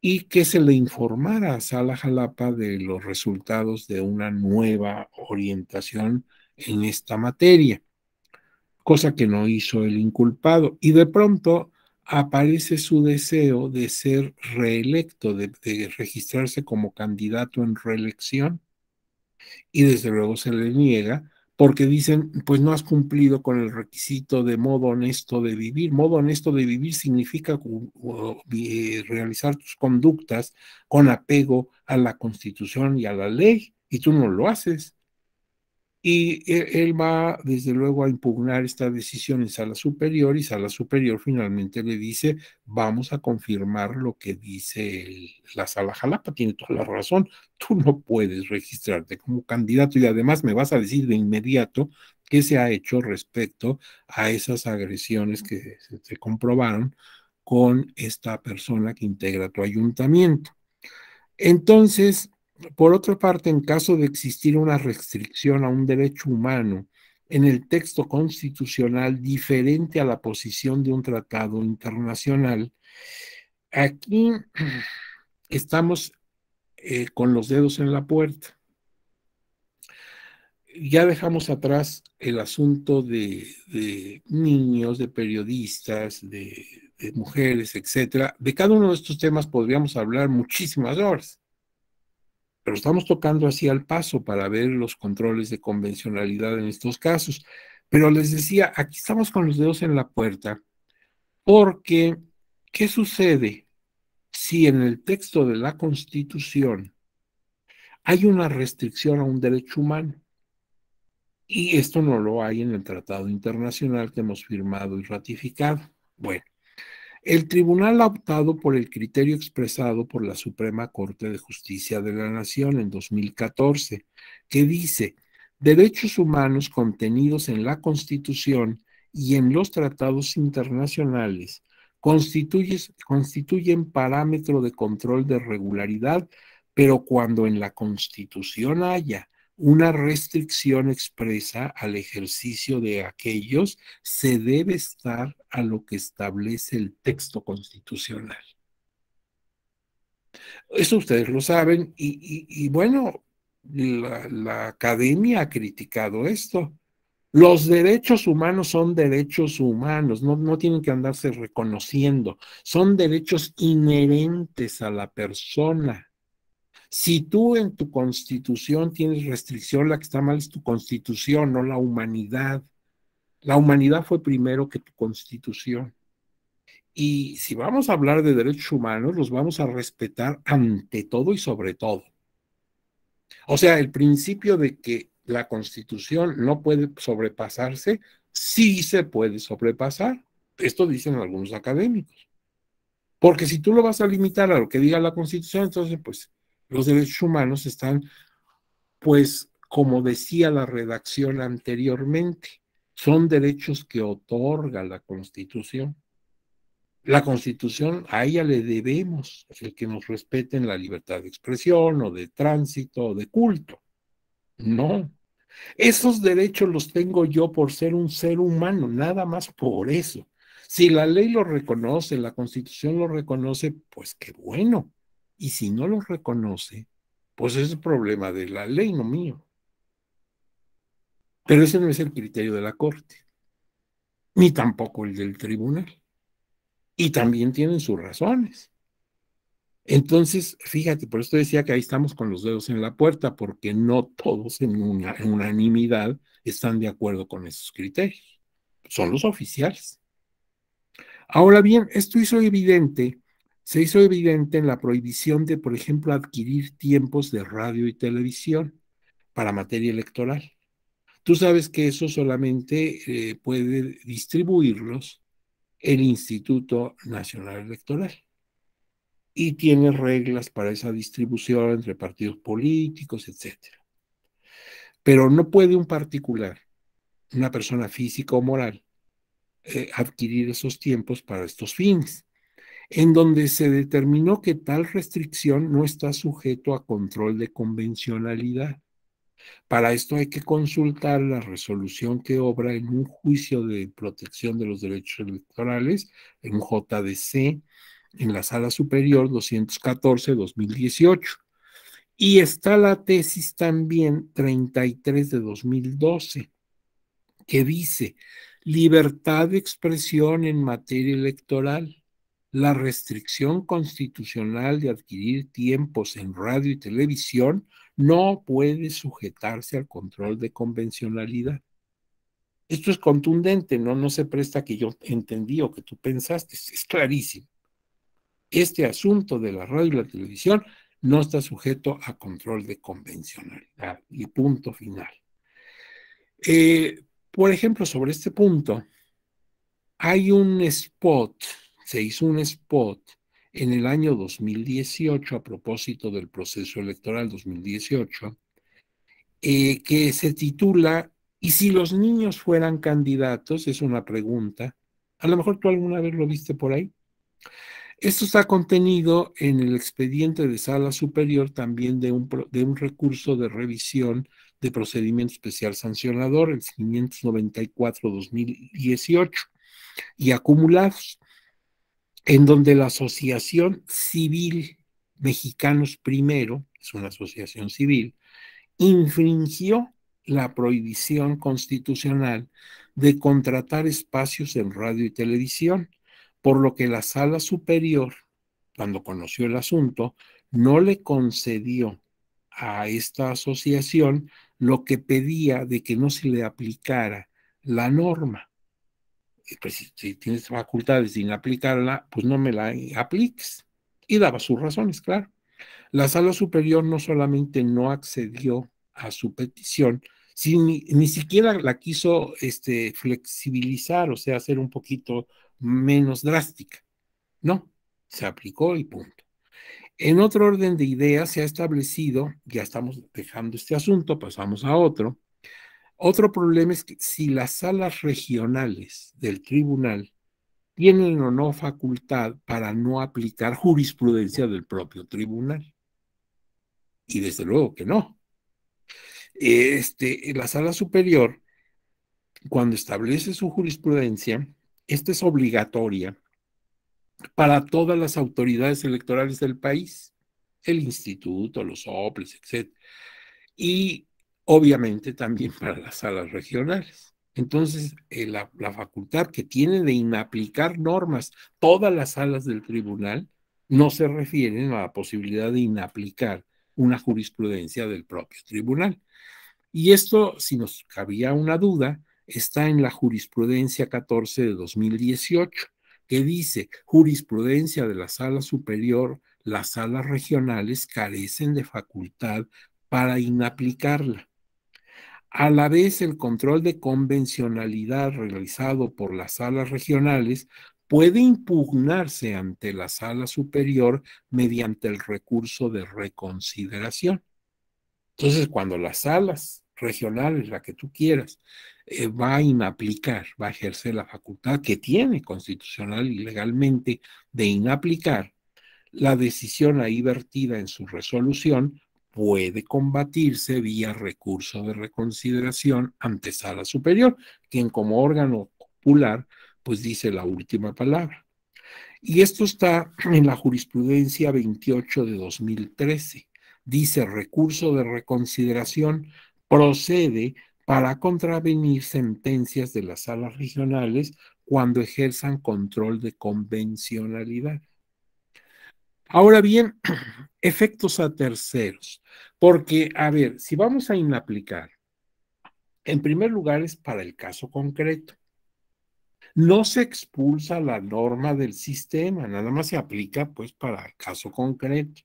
y que se le informara a Sala Jalapa de los resultados de una nueva orientación en esta materia, cosa que no hizo el inculpado. Y de pronto aparece su deseo de ser reelecto, de, registrarse como candidato en reelección. Y desde luego se le niega porque dicen, pues no has cumplido con el requisito de modo honesto de vivir. Modo honesto de vivir significa eh, realizar tus conductas con apego a la constitución y a la ley, y tú no lo haces y e-, él va, desde luego, a impugnar esta decisión en sala superior y sala superior finalmente le dice, vamos a confirmar lo que dice la sala Jalapa, tiene toda la razón, tú no puedes registrarte como candidato y además me vas a decir de inmediato qué se ha hecho respecto a esas agresiones que se, se comprobaron con esta persona que integra tu ayuntamiento. Entonces, por otra parte, en caso de existir una restricción a un derecho humano en el texto constitucional diferente a la posición de un tratado internacional, aquí estamos eh, con los dedos en la puerta. Ya dejamos atrás el asunto de, niños, de periodistas, de, de mujeres, etcétera. De cada uno de estos temas podríamos hablar muchísimas horas pero estamos tocando así al paso para ver los controles de convencionalidad en estos casos. Pero les decía, aquí estamos con los dedos en la puerta, porque ¿qué sucede si en el texto de la Constitución hay una restricción a un derecho humano? Y esto no lo hay en el tratado internacional que hemos firmado y ratificado. Bueno, el tribunal ha optado por el criterio expresado por la Suprema Corte de Justicia de la Nación en 2014, que dice, derechos humanos contenidos en la Constitución y en los tratados internacionales constituyen parámetro de control de regularidad, pero cuando en la Constitución haya una restricción expresa al ejercicio de aquellos se debe estar a lo que establece el texto constitucional. Eso ustedes lo saben y, bueno, la, academia ha criticado esto. Los derechos humanos son derechos humanos, no, no, tienen que andarse reconociendo, son derechos inherentes a la persona. Si tú en tu constitución tienes restricción, la que está mal es tu constitución, no la humanidad. La humanidad fue primero que tu constitución. Y si vamos a hablar de derechos humanos, los vamos a respetar ante todo y sobre todo. O sea, el principio de que la constitución no puede sobrepasarse, sí se puede sobrepasar. Esto dicen algunos académicos. Porque si tú lo vas a limitar a lo que diga la Constitución, entonces pues los derechos humanos están, pues, como decía la redacción anteriormente, son derechos que otorga la Constitución. La Constitución, a ella le debemos el que nos respeten la libertad de expresión o de tránsito o de culto. No. Esos derechos los tengo yo por ser un ser humano, nada más por eso. Si la ley lo reconoce, la Constitución lo reconoce, pues qué bueno. Y si no los reconoce, pues es problema de la ley, no mío. Pero ese no es el criterio de la Corte, ni tampoco el del tribunal. Y también tienen sus razones. Entonces, fíjate, por esto decía que ahí estamos con los dedos en la puerta, porque no todos en, una, en unanimidad están de acuerdo con esos criterios. Son los oficiales. Ahora bien, esto hizo evidente se hizo evidente en la prohibición de, por ejemplo, adquirir tiempos de radio y televisión para materia electoral. Tú sabes que eso solamente eh, puede distribuirlos el Instituto Nacional Electoral. Y tiene reglas para esa distribución entre partidos políticos, etc. Pero no puede un particular, una persona física o moral, eh, adquirir esos tiempos para estos fines en donde se determinó que tal restricción no está sujeto a control de convencionalidad. Para esto hay que consultar la resolución que obra en un juicio de protección de los derechos electorales, en JDC, en la Sala Superior 214-2018. Y está la tesis también 33 de 2012, que dice libertad de expresión en materia electoral la restricción constitucional de adquirir tiempos en radio y televisión no puede sujetarse al control de convencionalidad. Esto es contundente, no, no se presta que yo entendí o que tú pensaste, es clarísimo. Este asunto de la radio y la televisión no está sujeto a control de convencionalidad y punto final. Eh, por ejemplo, sobre este punto, hay un spot se hizo un spot en el año 2018 a propósito del proceso electoral 2018, eh, que se titula ¿Y si los niños fueran candidatos? Es una pregunta. A lo mejor tú alguna vez lo viste por ahí. Esto está contenido en el expediente de sala superior también de un, de un recurso de revisión de procedimiento especial sancionador, el 594-2018, y acumulados en donde la Asociación Civil Mexicanos Primero, es una asociación civil, infringió la prohibición constitucional de contratar espacios en radio y televisión, por lo que la sala superior, cuando conoció el asunto, no le concedió a esta asociación lo que pedía de que no se le aplicara la norma pues, si tienes facultades sin aplicarla, pues no me la apliques. Y daba sus razones, claro. La sala superior no solamente no accedió a su petición, ni, siquiera la quiso este, flexibilizar, o sea, hacer un poquito menos drástica. No, se aplicó y punto. En otro orden de ideas se ha establecido, ya estamos dejando este asunto, pasamos a otro, otro problema es que si las salas regionales del tribunal tienen o no facultad para no aplicar jurisprudencia del propio tribunal. Y desde luego que no. Este, la sala superior, cuando establece su jurisprudencia, esta es obligatoria para todas las autoridades electorales del país, el instituto, los OPLES, etc. Y obviamente también para las salas regionales. Entonces, eh, la, la, facultad que tiene de inaplicar normas, todas las salas del tribunal no se refieren a la posibilidad de inaplicar una jurisprudencia del propio tribunal. Y esto, si nos cabía una duda, está en la jurisprudencia 14 de 2018, que dice, jurisprudencia de la sala superior, las salas regionales carecen de facultad para inaplicarla. A la vez, el control de convencionalidad realizado por las salas regionales puede impugnarse ante la sala superior mediante el recurso de reconsideración. Entonces, cuando las salas regionales, la que tú quieras, eh, va a inaplicar, va a ejercer la facultad que tiene constitucional y legalmente de inaplicar, la decisión ahí vertida en su resolución puede combatirse vía recurso de reconsideración ante sala superior, quien como órgano popular pues dice la última palabra. Y esto está en la jurisprudencia 28 de 2013. Dice recurso de reconsideración procede para contravenir sentencias de las salas regionales cuando ejerzan control de convencionalidad. Ahora bien, efectos a terceros, porque, a ver, si vamos a inaplicar, en primer lugar es para el caso concreto. No se expulsa la norma del sistema, nada más se aplica pues para el caso concreto.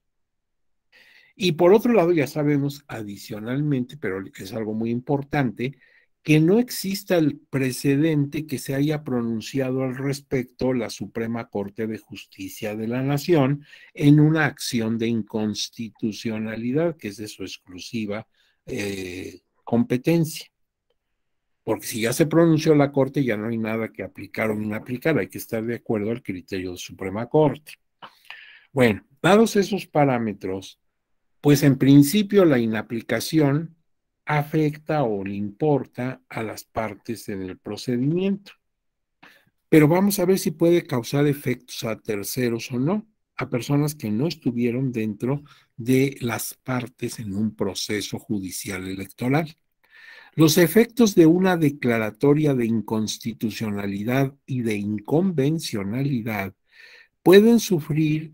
Y por otro lado, ya sabemos adicionalmente, pero es algo muy importante, que no exista el precedente que se haya pronunciado al respecto la Suprema Corte de Justicia de la Nación en una acción de inconstitucionalidad, que es de su exclusiva eh, competencia. Porque si ya se pronunció la Corte, ya no hay nada que aplicar o no aplicar, hay que estar de acuerdo al criterio de Suprema Corte. Bueno, dados esos parámetros, pues en principio la inaplicación afecta o le importa a las partes en el procedimiento. Pero vamos a ver si puede causar efectos a terceros o no, a personas que no estuvieron dentro de las partes en un proceso judicial electoral. Los efectos de una declaratoria de inconstitucionalidad y de inconvencionalidad pueden sufrir,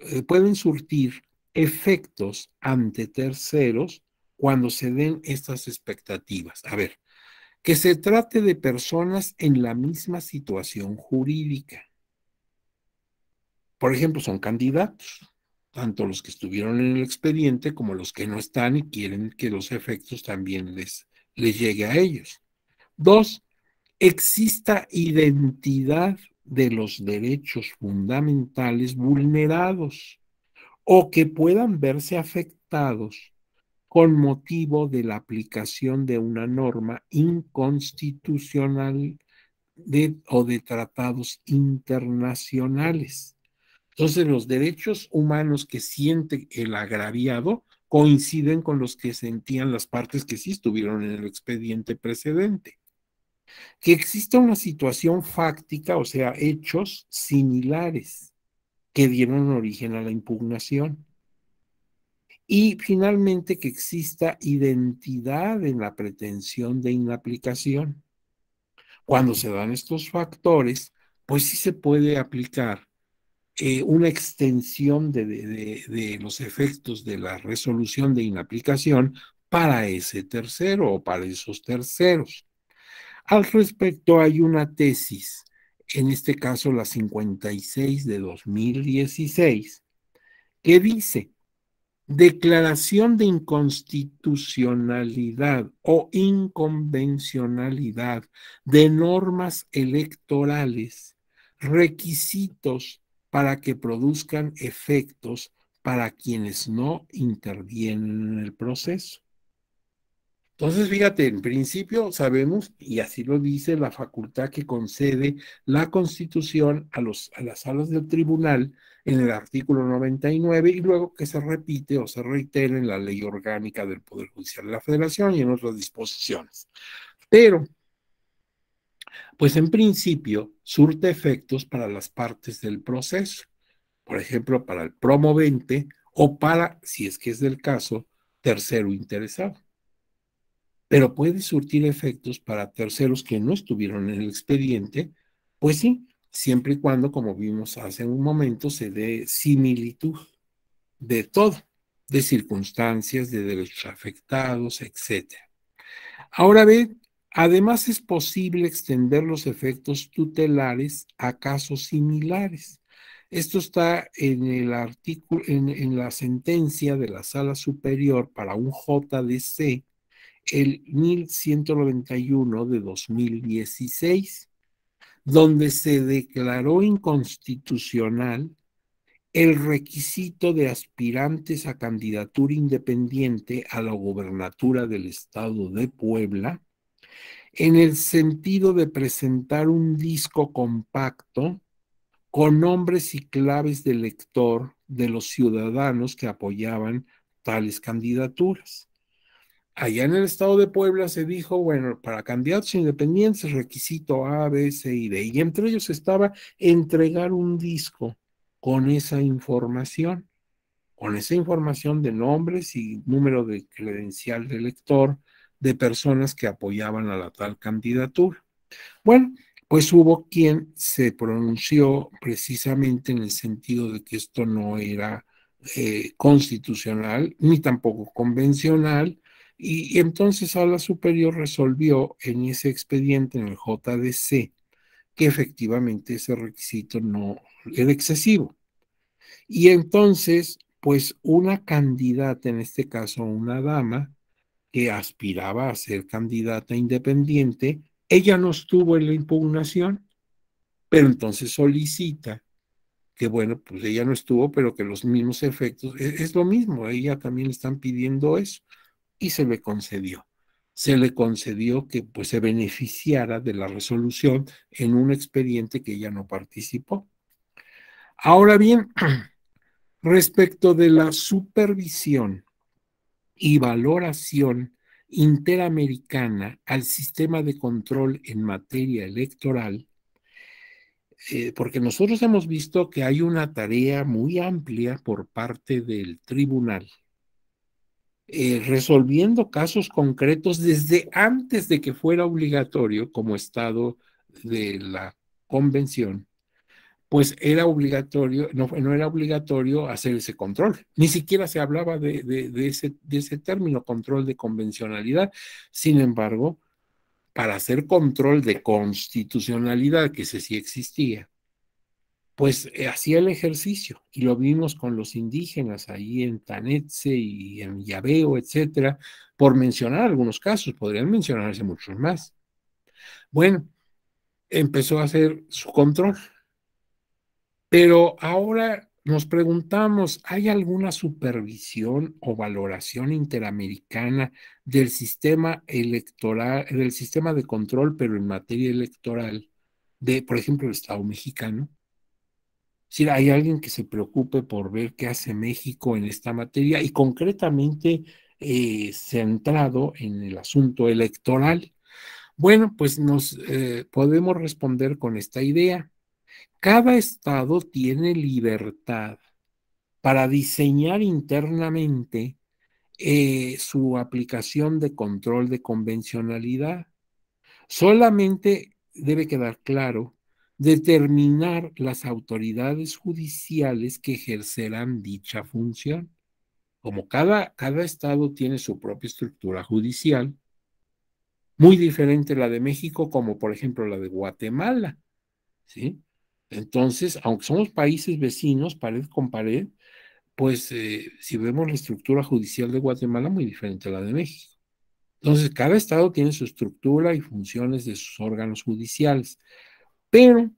eh, pueden surtir efectos ante terceros cuando se den estas expectativas. A ver, que se trate de personas en la misma situación jurídica. Por ejemplo, son candidatos, tanto los que estuvieron en el expediente como los que no están y quieren que los efectos también les, les llegue a ellos. Dos, exista identidad de los derechos fundamentales vulnerados o que puedan verse afectados con motivo de la aplicación de una norma inconstitucional o de tratados internacionales. Entonces, los derechos humanos que siente el agraviado coinciden con los que sentían las partes que sí estuvieron en el expediente precedente. Que exista una situación fáctica, o sea, hechos similares que dieron origen a la impugnación y finalmente que exista identidad en la pretensión de inaplicación. Cuando se dan estos factores, pues sí se puede aplicar eh, una extensión de, de los efectos de la resolución de inaplicación para ese tercero o para esos terceros. Al respecto hay una tesis, en este caso la 56 de 2016, que dice, declaración de inconstitucionalidad o inconvencionalidad de normas electorales, requisitos para que produzcan efectos para quienes no intervienen en el proceso. Entonces, fíjate, en principio sabemos, y así lo dice la facultad que concede la Constitución a, las salas del tribunal en el artículo 99 y luego que se repite o se reitera en la ley orgánica del Poder Judicial de la Federación y en otras disposiciones. Pero, pues en principio, surte efectos para las partes del proceso, por ejemplo, para el promovente o para, si es que es del caso, tercero interesado pero puede surtir efectos para terceros que no estuvieron en el expediente, pues sí, siempre y cuando, como vimos hace un momento, se dé similitud de todo, de circunstancias, de derechos afectados, etc. Ahora ve, además es posible extender los efectos tutelares a casos similares. Esto está en el artículo, en, en la sentencia de la Sala Superior para un JDC el 1191 de 2016, donde se declaró inconstitucional el requisito de aspirantes a candidatura independiente a la gobernatura del estado de Puebla en el sentido de presentar un disco compacto con nombres y claves de lector de los ciudadanos que apoyaban tales candidaturas. Allá en el estado de Puebla se dijo, bueno, para candidatos independientes requisito A, B, C y D. Y entre ellos estaba entregar un disco con esa información, con esa información de nombres y número de credencial de elector de personas que apoyaban a la tal candidatura. Bueno, pues hubo quien se pronunció precisamente en el sentido de que esto no era eh, constitucional ni tampoco convencional y, entonces entonces la Superior resolvió en ese expediente, en el JDC, que efectivamente ese requisito no era excesivo. Y entonces, pues una candidata, en este caso una dama, que aspiraba a ser candidata independiente, ella no estuvo en la impugnación, pero entonces solicita que, bueno, pues ella no estuvo, pero que los mismos efectos, e, es, lo mismo, ella también le están pidiendo eso y se le concedió. Se le concedió que pues, se beneficiara de la resolución en un expediente que ella no participó. Ahora bien, respecto de la supervisión y valoración interamericana al sistema de control en materia electoral, eh, porque nosotros hemos visto que hay una tarea muy amplia por parte del tribunal eh, resolviendo casos concretos desde antes de que fuera obligatorio como estado de la convención, pues era obligatorio, no, era obligatorio hacer ese control. Ni siquiera se hablaba de, ese, de ese término, control de convencionalidad. Sin embargo, para hacer control de constitucionalidad, que ese sí existía, pues eh, hacía el ejercicio y lo vimos con los indígenas ahí en Tanetse y en Yabeo, etcétera, por mencionar algunos casos, podrían mencionarse muchos más. Bueno, empezó a hacer su control, pero ahora nos preguntamos, ¿hay alguna supervisión o valoración interamericana del sistema electoral, del sistema de control, pero en materia electoral, de, por ejemplo, el Estado mexicano? Si hay alguien que se preocupe por ver qué hace México en esta materia y concretamente eh, centrado en el asunto electoral. Bueno, pues nos eh, podemos responder con esta idea. Cada estado tiene libertad para diseñar internamente eh, su aplicación de control de convencionalidad. Solamente debe quedar claro determinar las autoridades judiciales que ejercerán dicha función. Como cada, cada estado tiene su propia estructura judicial, muy diferente la de México, como por ejemplo la de Guatemala. ¿sí? Entonces, aunque somos países vecinos, pared con pared, pues eh, si vemos la estructura judicial de Guatemala, muy diferente a la de México. Entonces, cada estado tiene su estructura y funciones de sus órganos judiciales. Pero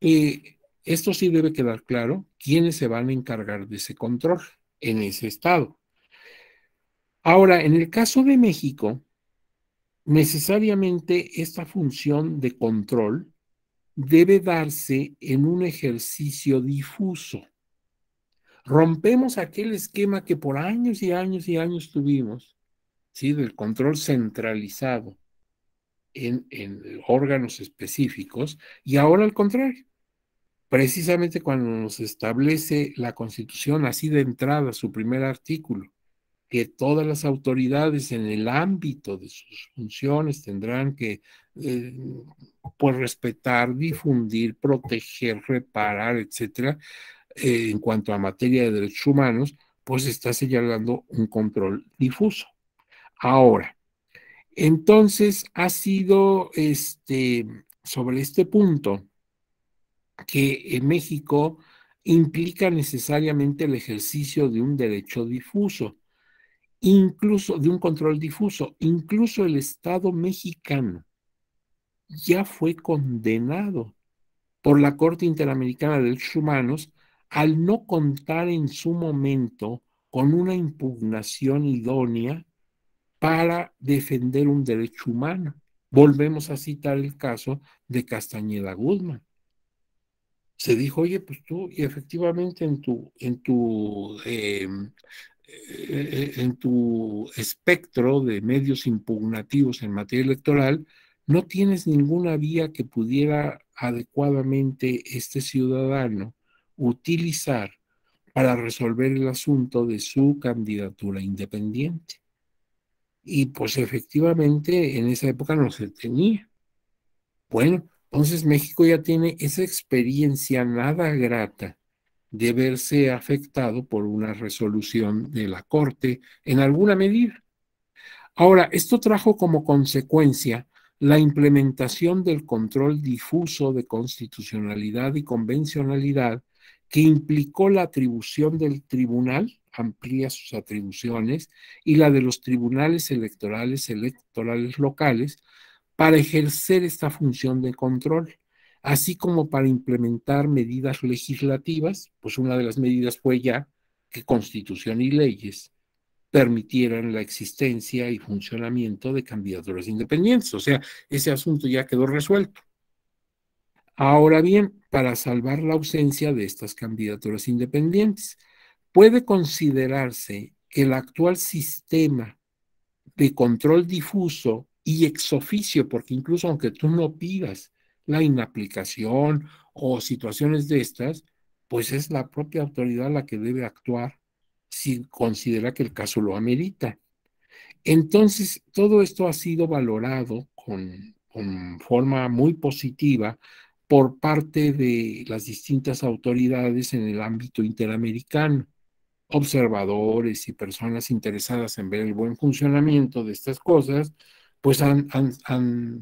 eh, esto sí debe quedar claro quiénes se van a encargar de ese control en ese estado. Ahora, en el caso de México, necesariamente esta función de control debe darse en un ejercicio difuso. Rompemos aquel esquema que por años y años y años tuvimos, ¿sí? del control centralizado en, órganos específicos y ahora al contrario. Precisamente cuando nos establece la Constitución, así de entrada, su primer artículo, que todas las autoridades en el ámbito de sus funciones tendrán que eh, pues respetar, difundir, proteger, reparar, etcétera, eh, en cuanto a materia de derechos humanos, pues está señalando un control difuso. Ahora, entonces, ha sido este, sobre este punto que en México implica necesariamente el ejercicio de un derecho difuso, incluso de un control difuso, incluso el Estado mexicano ya fue condenado por la Corte Interamericana de Derechos Humanos al no contar en su momento con una impugnación idónea para defender un derecho humano. Volvemos a citar el caso de Castañeda Guzmán. Se dijo, oye, pues tú, y efectivamente en tu, en tu, em, eh, en tu espectro de medios impugnativos en materia electoral, no tienes ninguna vía que pudiera adecuadamente este ciudadano utilizar para resolver el asunto de su candidatura independiente. Y pues efectivamente en esa época no se tenía. Bueno, entonces México ya tiene esa experiencia nada grata de verse afectado por una resolución de la Corte en alguna medida. Ahora, esto trajo como consecuencia la implementación del control difuso de constitucionalidad y convencionalidad que implicó la atribución del tribunal, amplía sus atribuciones, y la de los tribunales electorales electorales locales para ejercer esta función de control, así como para implementar medidas legislativas, pues una de las medidas fue ya que constitución y leyes permitieran la existencia y funcionamiento de candidaturas independientes. O sea, ese asunto ya quedó resuelto. Ahora bien, para salvar la ausencia de estas candidaturas independientes, puede considerarse que el actual sistema de control difuso y ex oficio, porque incluso aunque tú no pidas la inaplicación o situaciones de estas, pues es la propia autoridad la que debe actuar si considera que el caso lo amerita. Entonces, todo esto ha sido valorado con, con forma muy positiva por parte de las distintas autoridades en el ámbito interamericano. Observadores y personas interesadas en ver el buen funcionamiento de estas cosas, pues han,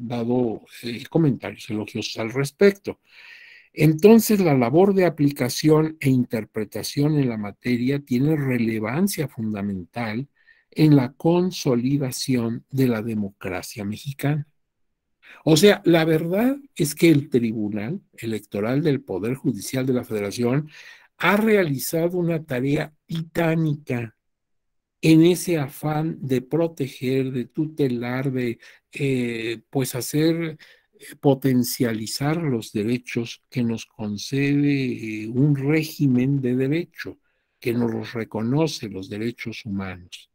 dado eh, comentarios elogiosos al respecto. Entonces, la labor de aplicación e interpretación en la materia tiene relevancia fundamental en la consolidación de la democracia mexicana. O sea, la verdad es que el Tribunal Electoral del Poder Judicial de la Federación ha realizado una tarea titánica en ese afán de proteger, de tutelar, de eh, pues hacer eh, potencializar los derechos que nos concede eh, un régimen de derecho, que nos reconoce los derechos humanos.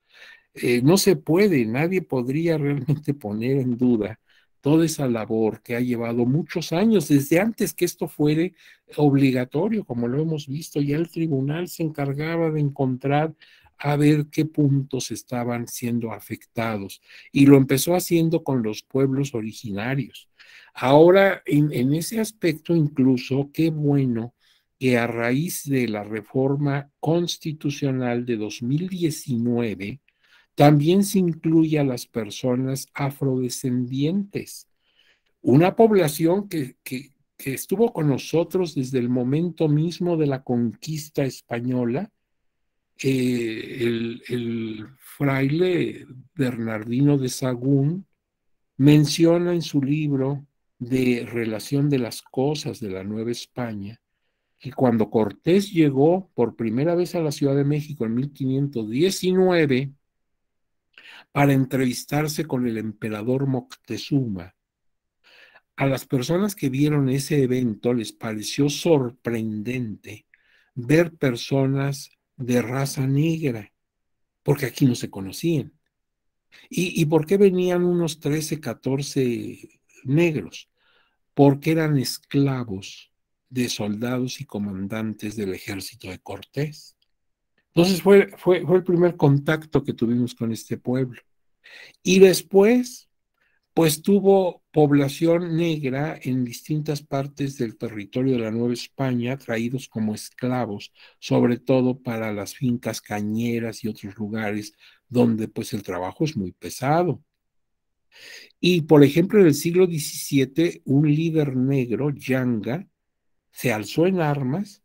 no se puede, nadie podría realmente poner en duda toda esa labor que ha llevado muchos años, desde antes que esto fuere obligatorio, como lo hemos visto, ya el tribunal se encargaba de encontrar a ver qué puntos estaban siendo afectados y lo empezó haciendo con los pueblos originarios. Ahora, en, en ese aspecto incluso, qué bueno que a raíz de la reforma constitucional de 2019, también se incluye a las personas afrodescendientes, una población que, que, estuvo con nosotros desde el momento mismo de la conquista española. Eh, el, el fraile Bernardino de Sagún menciona en su libro de relación de las cosas de la Nueva España que cuando Cortés llegó por primera vez a la Ciudad de México en 1519, para entrevistarse con el emperador Moctezuma. A las personas que vieron ese evento les pareció sorprendente ver personas de raza negra, porque aquí no se conocían. ¿Y, por qué venían unos 13, 14 negros? Porque eran esclavos de soldados y comandantes del ejército de Cortés. Entonces fue, fue, fue el primer contacto que tuvimos con este pueblo. Y después, pues tuvo población negra en distintas partes del territorio de la Nueva España, traídos como esclavos, sobre todo para las fincas cañeras y otros lugares donde pues el trabajo es muy pesado. Y por ejemplo, en el siglo XVII, un líder negro, Yanga, se alzó en armas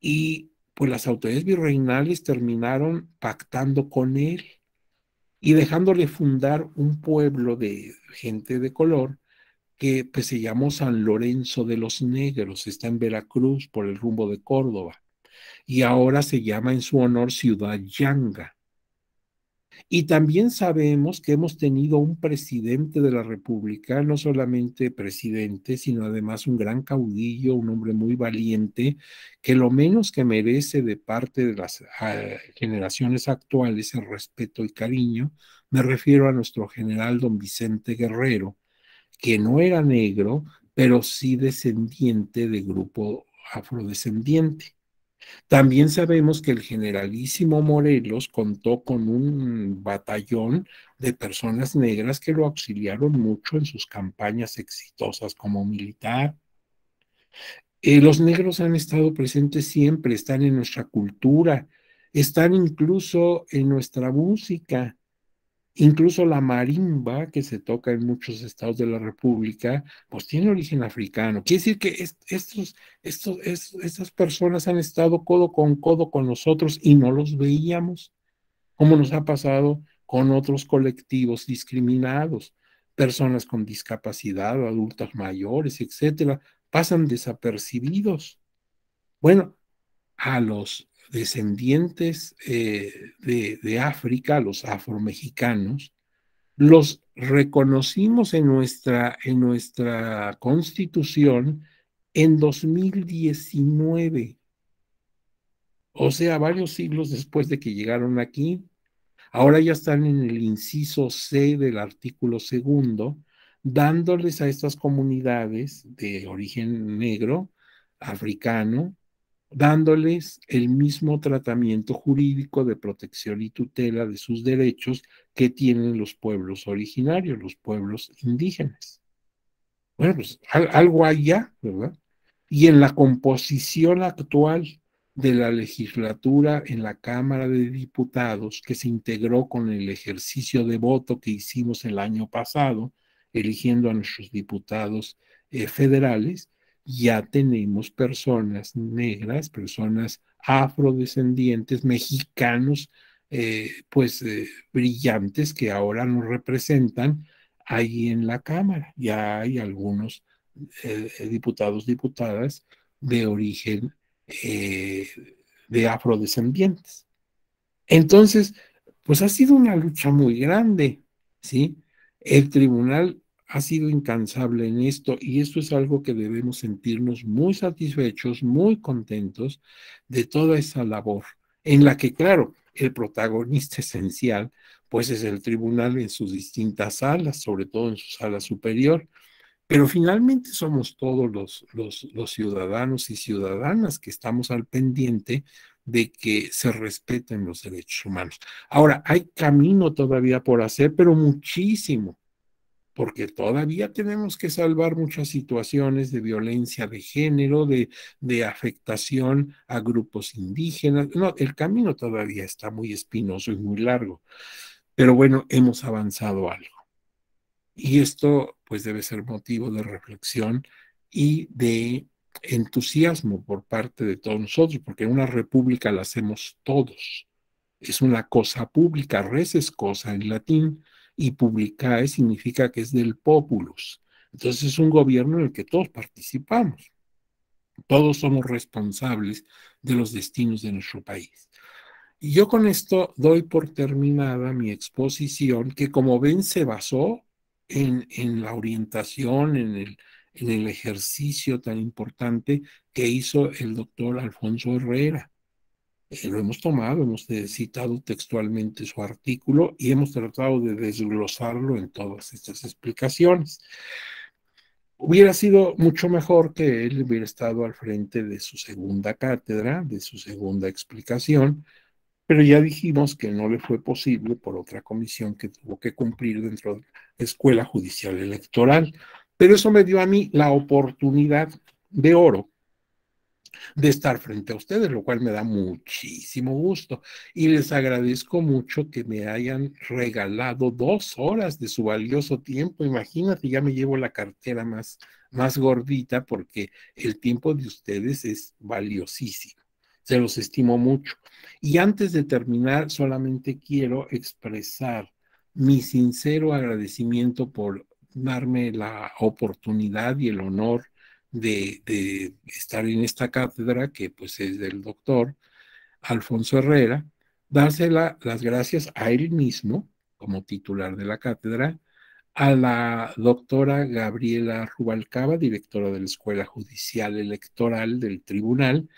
y pues las autoridades virreinales terminaron pactando con él y dejándole fundar un pueblo de gente de color que pues, se llamó San Lorenzo de los Negros, está en Veracruz por el rumbo de Córdoba, y ahora se llama en su honor Ciudad Yanga. Y también sabemos que hemos tenido un presidente de la República, no solamente presidente, sino además un gran caudillo, un hombre muy valiente, que lo menos que merece de parte de las ah, generaciones actuales el respeto y cariño, me refiero a nuestro general don Vicente Guerrero, que no era negro, pero sí descendiente de grupo afrodescendiente. También sabemos que el generalísimo Morelos contó con un batallón de personas negras que lo auxiliaron mucho en sus campañas exitosas como militar. Eh, los negros han estado presentes siempre, están en nuestra cultura, están incluso en nuestra música. Incluso la marimba que se toca en muchos estados de la República, pues tiene origen africano. Quiere decir que estos, estas personas han estado codo con codo con nosotros y no los veíamos, como nos ha pasado con otros colectivos discriminados, personas con discapacidad, adultos mayores, etcétera, pasan desapercibidos. Bueno, a los descendientes eh, de, de África, los afromexicanos, los reconocimos en nuestra, en nuestra constitución en 2019, o sea, varios siglos después de que llegaron aquí. Ahora ya están en el inciso C del artículo segundo, dándoles a estas comunidades de origen negro, africano, dándoles el mismo tratamiento jurídico de protección y tutela de sus derechos que tienen los pueblos originarios, los pueblos indígenas. Bueno, pues algo ya, ¿verdad? Y en la composición actual de la legislatura en la Cámara de Diputados, que se integró con el ejercicio de voto que hicimos el año pasado, eligiendo a nuestros diputados eh, federales, ya tenemos personas negras, personas afrodescendientes, mexicanos, eh, pues eh, brillantes que ahora nos representan ahí en la Cámara. Ya hay algunos eh, diputados, diputadas de origen de afrodescendientes. Entonces, pues ha sido una lucha muy grande, ¿sí? El tribunal ha sido incansable en esto y esto es algo que debemos sentirnos muy satisfechos, muy contentos de toda esa labor, en la que, claro, el protagonista esencial, pues es el tribunal en sus distintas salas, sobre todo en su sala superior, pero finalmente somos todos los, los ciudadanos y ciudadanas que estamos al pendiente de que se respeten los derechos humanos. Ahora, hay camino todavía por hacer, pero muchísimo porque todavía tenemos que salvar muchas situaciones de violencia de género, de, afectación a grupos indígenas. No, el camino todavía está muy espinoso y muy largo, pero bueno, hemos avanzado algo. Y esto pues debe ser motivo de reflexión y de entusiasmo por parte de todos nosotros, porque una república la hacemos todos. Es una cosa pública, res es cosa en latín, y publicae significa que es del populus. Entonces es un gobierno en el que todos participamos. Todos somos responsables de los destinos de nuestro país. Y yo con esto doy por terminada mi exposición, que como ven se basó en, en la orientación, en el, en el ejercicio tan importante que hizo el doctor Alfonso Herrera pues, lo hemos tomado, hemos citado textualmente su artículo y hemos tratado de desglosarlo en todas estas explicaciones. Hubiera sido mucho mejor que él hubiera estado al frente de su segunda cátedra, de su segunda explicación, pero ya dijimos que no le fue posible por otra comisión que tuvo que cumplir dentro de la Escuela Judicial Electoral. Pero eso me dio a mí la oportunidad de oro de estar frente a ustedes, lo cual me da muchísimo gusto. Y les agradezco mucho que me hayan regalado dos horas de su valioso tiempo. Imagínate, ya me llevo la cartera más, más gordita porque el tiempo de ustedes es valiosísimo. Se los estimo mucho. Y antes de terminar, solamente quiero expresar mi sincero agradecimiento por darme la oportunidad y el honor de, estar en esta cátedra, que pues es del doctor Alfonso Herrera, darse las gracias a él mismo, como titular de la cátedra, a la doctora Gabriela Rubalcaba, directora de la Escuela Judicial Electoral del Tribunal,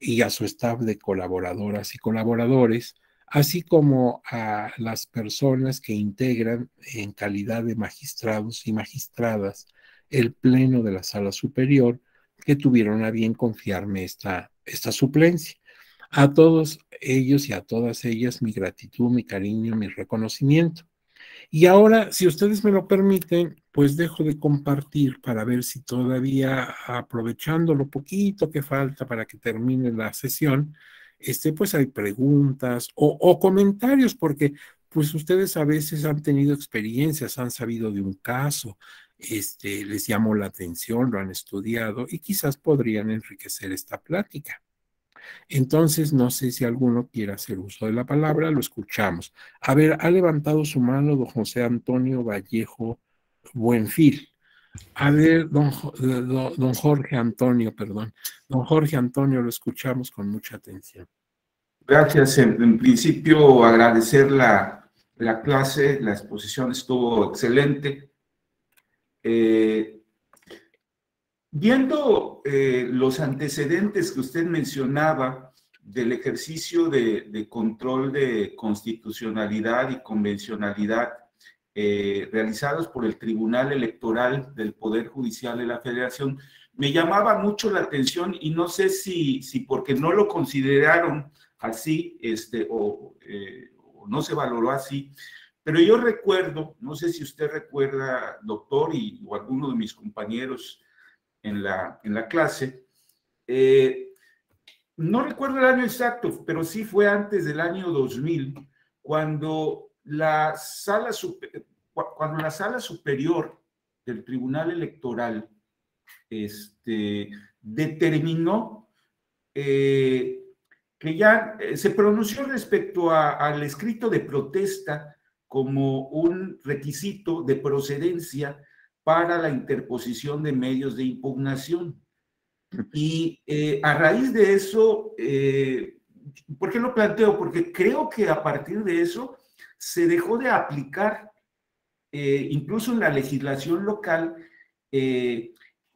y a su staff de colaboradoras y colaboradores, así como a las personas que integran en calidad de magistrados y magistradas el Pleno de la Sala Superior, que tuvieron a bien confiarme esta, esta suplencia. A todos ellos y a todas ellas mi gratitud, mi cariño, mi reconocimiento. Y ahora, si ustedes me lo permiten, pues dejo de compartir para ver si todavía, aprovechando lo poquito que falta para que termine la sesión, este, pues hay preguntas o, o comentarios, porque pues ustedes a veces han tenido experiencias, han sabido de un caso, este, les llamó la atención, lo han estudiado y quizás podrían enriquecer esta plática. Entonces, no sé si alguno quiere hacer uso de la palabra, lo escuchamos. A ver, ha levantado su mano don José Antonio Vallejo Buenfil. A ver, don, eh, Jorge Antonio, perdón. Don Jorge Antonio, lo escuchamos con mucha atención. Gracias. En, principio, agradecer la, la clase, la exposición estuvo excelente eh, viendo eh, los antecedentes que usted mencionaba del ejercicio de, control de constitucionalidad y convencionalidad eh, realizados por el Tribunal Electoral del Poder Judicial de la Federación, me llamaba mucho la atención y no sé si, si porque no lo consideraron así este, o no se valoró así, pero yo recuerdo, no sé si usted recuerda, doctor, y, o alguno de mis compañeros en la, en la clase, eh, no recuerdo el año exacto, pero sí fue antes del año 2000, cuando la sala, cuando la sala superior del Tribunal Electoral este, determinó eh, que ya eh, se pronunció respecto al escrito de protesta como un requisito de procedencia para la interposición de medios de impugnación. Y eh, a raíz de eso, eh, ¿por qué lo planteo? Porque creo que a partir de eso se dejó de aplicar, eh, incluso en la legislación local,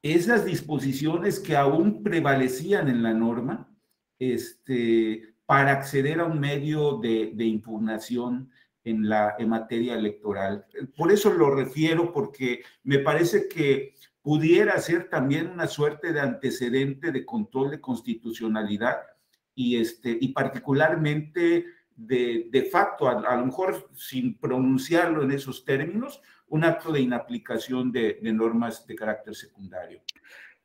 esas disposiciones que aún prevalecían en la norma este, para acceder a un medio de impugnación en, la, en materia electoral. Por eso lo refiero, porque me parece que pudiera ser también una suerte de antecedente de control de constitucionalidad y, este, y particularmente de, de facto, a, lo mejor sin pronunciarlo en esos términos, un acto de inaplicación de, de normas de carácter secundario.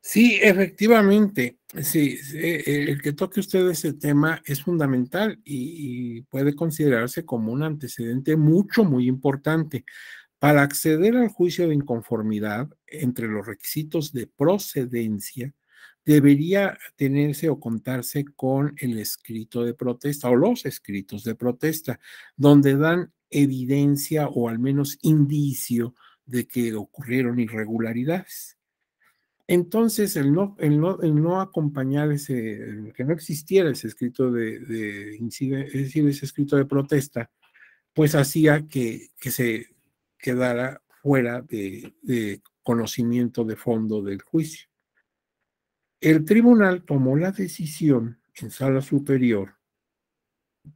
Sí, efectivamente, sí, eh, eh, el que toque usted ese tema es fundamental y, y puede considerarse como un antecedente mucho, muy importante. Para acceder al juicio de inconformidad, entre los requisitos de procedencia, debería tenerse o contarse con el escrito de protesta o los escritos de protesta, donde dan evidencia o al menos indicio de que ocurrieron irregularidades. Entonces, el no, acompañar ese, que no existiera ese escrito de, de es decir, ese escrito de protesta, pues hacía que, se quedara fuera de conocimiento de fondo del juicio. El tribunal tomó la decisión en sala superior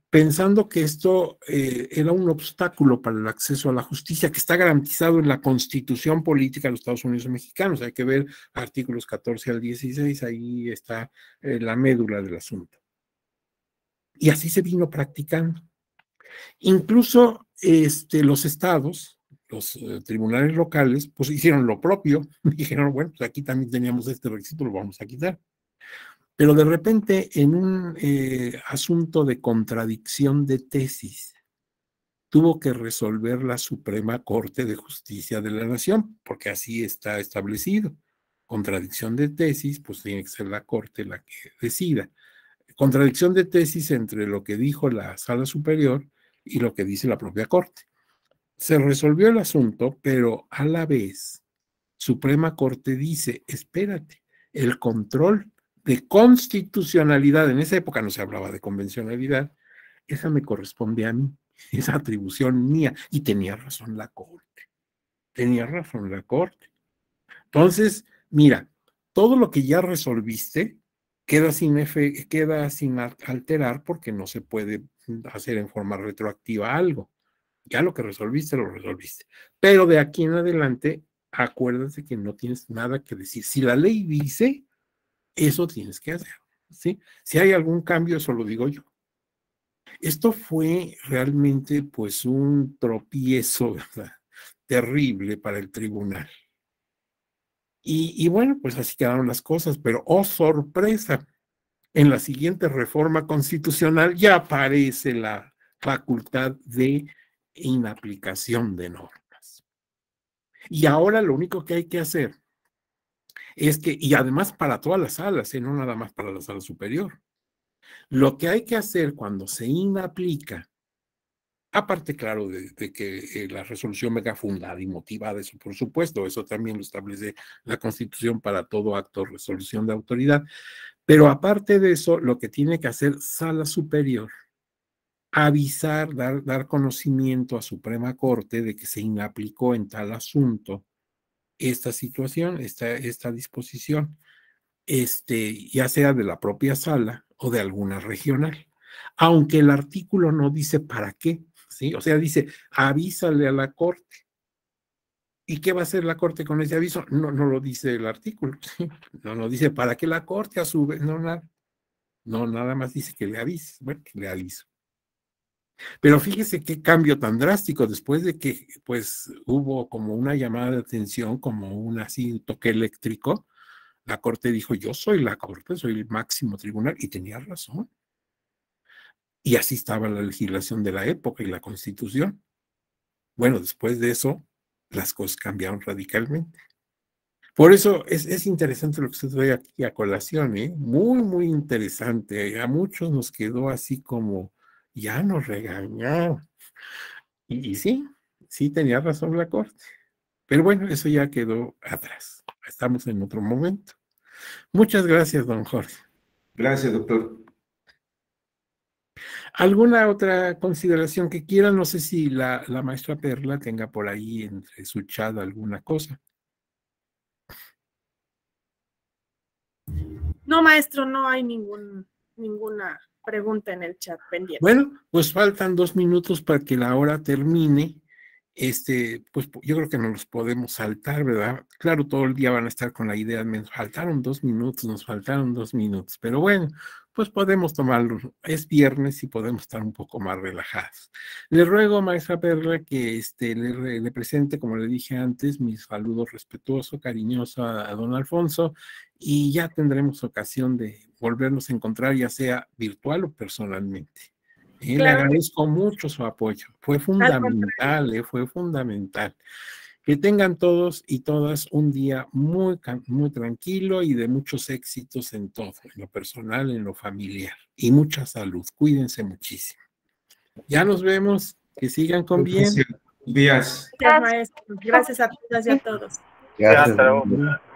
pensando que esto eh, era un obstáculo para el acceso a la justicia, que está garantizado en la constitución política de los Estados Unidos mexicanos. Hay que ver artículos 14 al 16, ahí está eh, la médula del asunto. Y así se vino practicando. Incluso este, los estados, los eh, tribunales locales, pues hicieron lo propio, dijeron, bueno, pues aquí también teníamos este requisito, lo vamos a quitar. Pero de repente, en un eh, asunto de contradicción de tesis, tuvo que resolver la Suprema Corte de Justicia de la Nación, porque así está establecido. Contradicción de tesis, pues tiene que ser la Corte la que decida. Contradicción de tesis entre lo que dijo la Sala Superior y lo que dice la propia Corte. Se resolvió el asunto, pero a la vez, Suprema Corte dice, espérate, el control de constitucionalidad, en esa época no se hablaba de convencionalidad, esa me corresponde a mí, esa atribución mía. Y tenía razón la Corte, tenía razón la Corte. Entonces, mira, todo lo que ya resolviste queda sin, queda sin alterar porque no se puede hacer en forma retroactiva algo. Ya lo que resolviste, lo resolviste. Pero de aquí en adelante, acuérdate que no tienes nada que decir. Si la ley dice, eso tienes que hacer, ¿sí? Si hay algún cambio, eso lo digo yo. Esto fue realmente pues un tropiezo, Terrible para el tribunal. Y, y, bueno, pues así quedaron las cosas, pero oh sorpresa, en la siguiente reforma constitucional ya aparece la facultad de inaplicación de normas. Y ahora lo único que hay que hacer que y además para todas las salas, ¿eh? no nada más para la sala superior. Lo que hay que hacer cuando se inaplica, aparte, claro, de, que eh, la resolución venga fundada y motivada, eso por supuesto, eso también lo establece la Constitución para todo acto, resolución de autoridad, pero aparte de eso, lo que tiene que hacer sala superior, avisar, dar, dar conocimiento a Suprema Corte de que se inaplicó en tal asunto esta situación, esta, esta disposición, este, ya sea de la propia sala o de alguna regional. Aunque el artículo no dice para qué, ¿sí? O sea, dice, avísale a la corte. ¿Y qué va a hacer la Corte con ese aviso? No, no lo dice el artículo, no lo dice para qué la Corte a su vez, no nada, no nada más dice que le avise, bueno, que le aviso. Pero fíjese qué cambio tan drástico después de que pues hubo como una llamada de atención, como un así toque eléctrico, la Corte dijo, yo soy la Corte, soy el máximo tribunal y tenía razón. Y así estaba la legislación de la época y la constitución. Bueno, después de eso, las cosas cambiaron radicalmente. Por eso es, es interesante lo que usted trae aquí a colación, ¿eh? muy, muy interesante. A muchos nos quedó así como ya nos regañaron. Y, sí, sí tenía razón la Corte. Pero bueno, eso ya quedó atrás. Estamos en otro momento. Muchas gracias, don Jorge. Gracias, doctor. ¿Alguna otra consideración que quieran? No sé si la, la, maestra Perla tenga por ahí entre su chat alguna cosa. No, maestro, no hay ningún, ninguna pregunta en el chat pendiente. Bueno, pues faltan dos minutos para que la hora termine. Este, pues yo creo que nos los podemos saltar, ¿verdad? Claro, todo el día van a estar con la idea, menos, faltaron dos minutos, nos faltaron dos minutos, pero bueno, pues podemos tomarlo. Es viernes y podemos estar un poco más relajados. Le ruego, maestra Perla, que este, le, presente, como le dije antes, mis saludos respetuoso, cariñoso a, don Alfonso y ya tendremos ocasión de volvernos a encontrar, ya sea virtual o personalmente. Eh, le agradezco mucho su apoyo. Fue fundamental, eh, fue fundamental. Que tengan todos y todas un día muy, muy tranquilo y de muchos éxitos en todo, en lo personal, en lo familiar. Y mucha salud. Cuídense muchísimo. Ya nos vemos. Que sigan con bien. Gracias, Días. Gracias, maestro. Gracias a a todos. Gracias.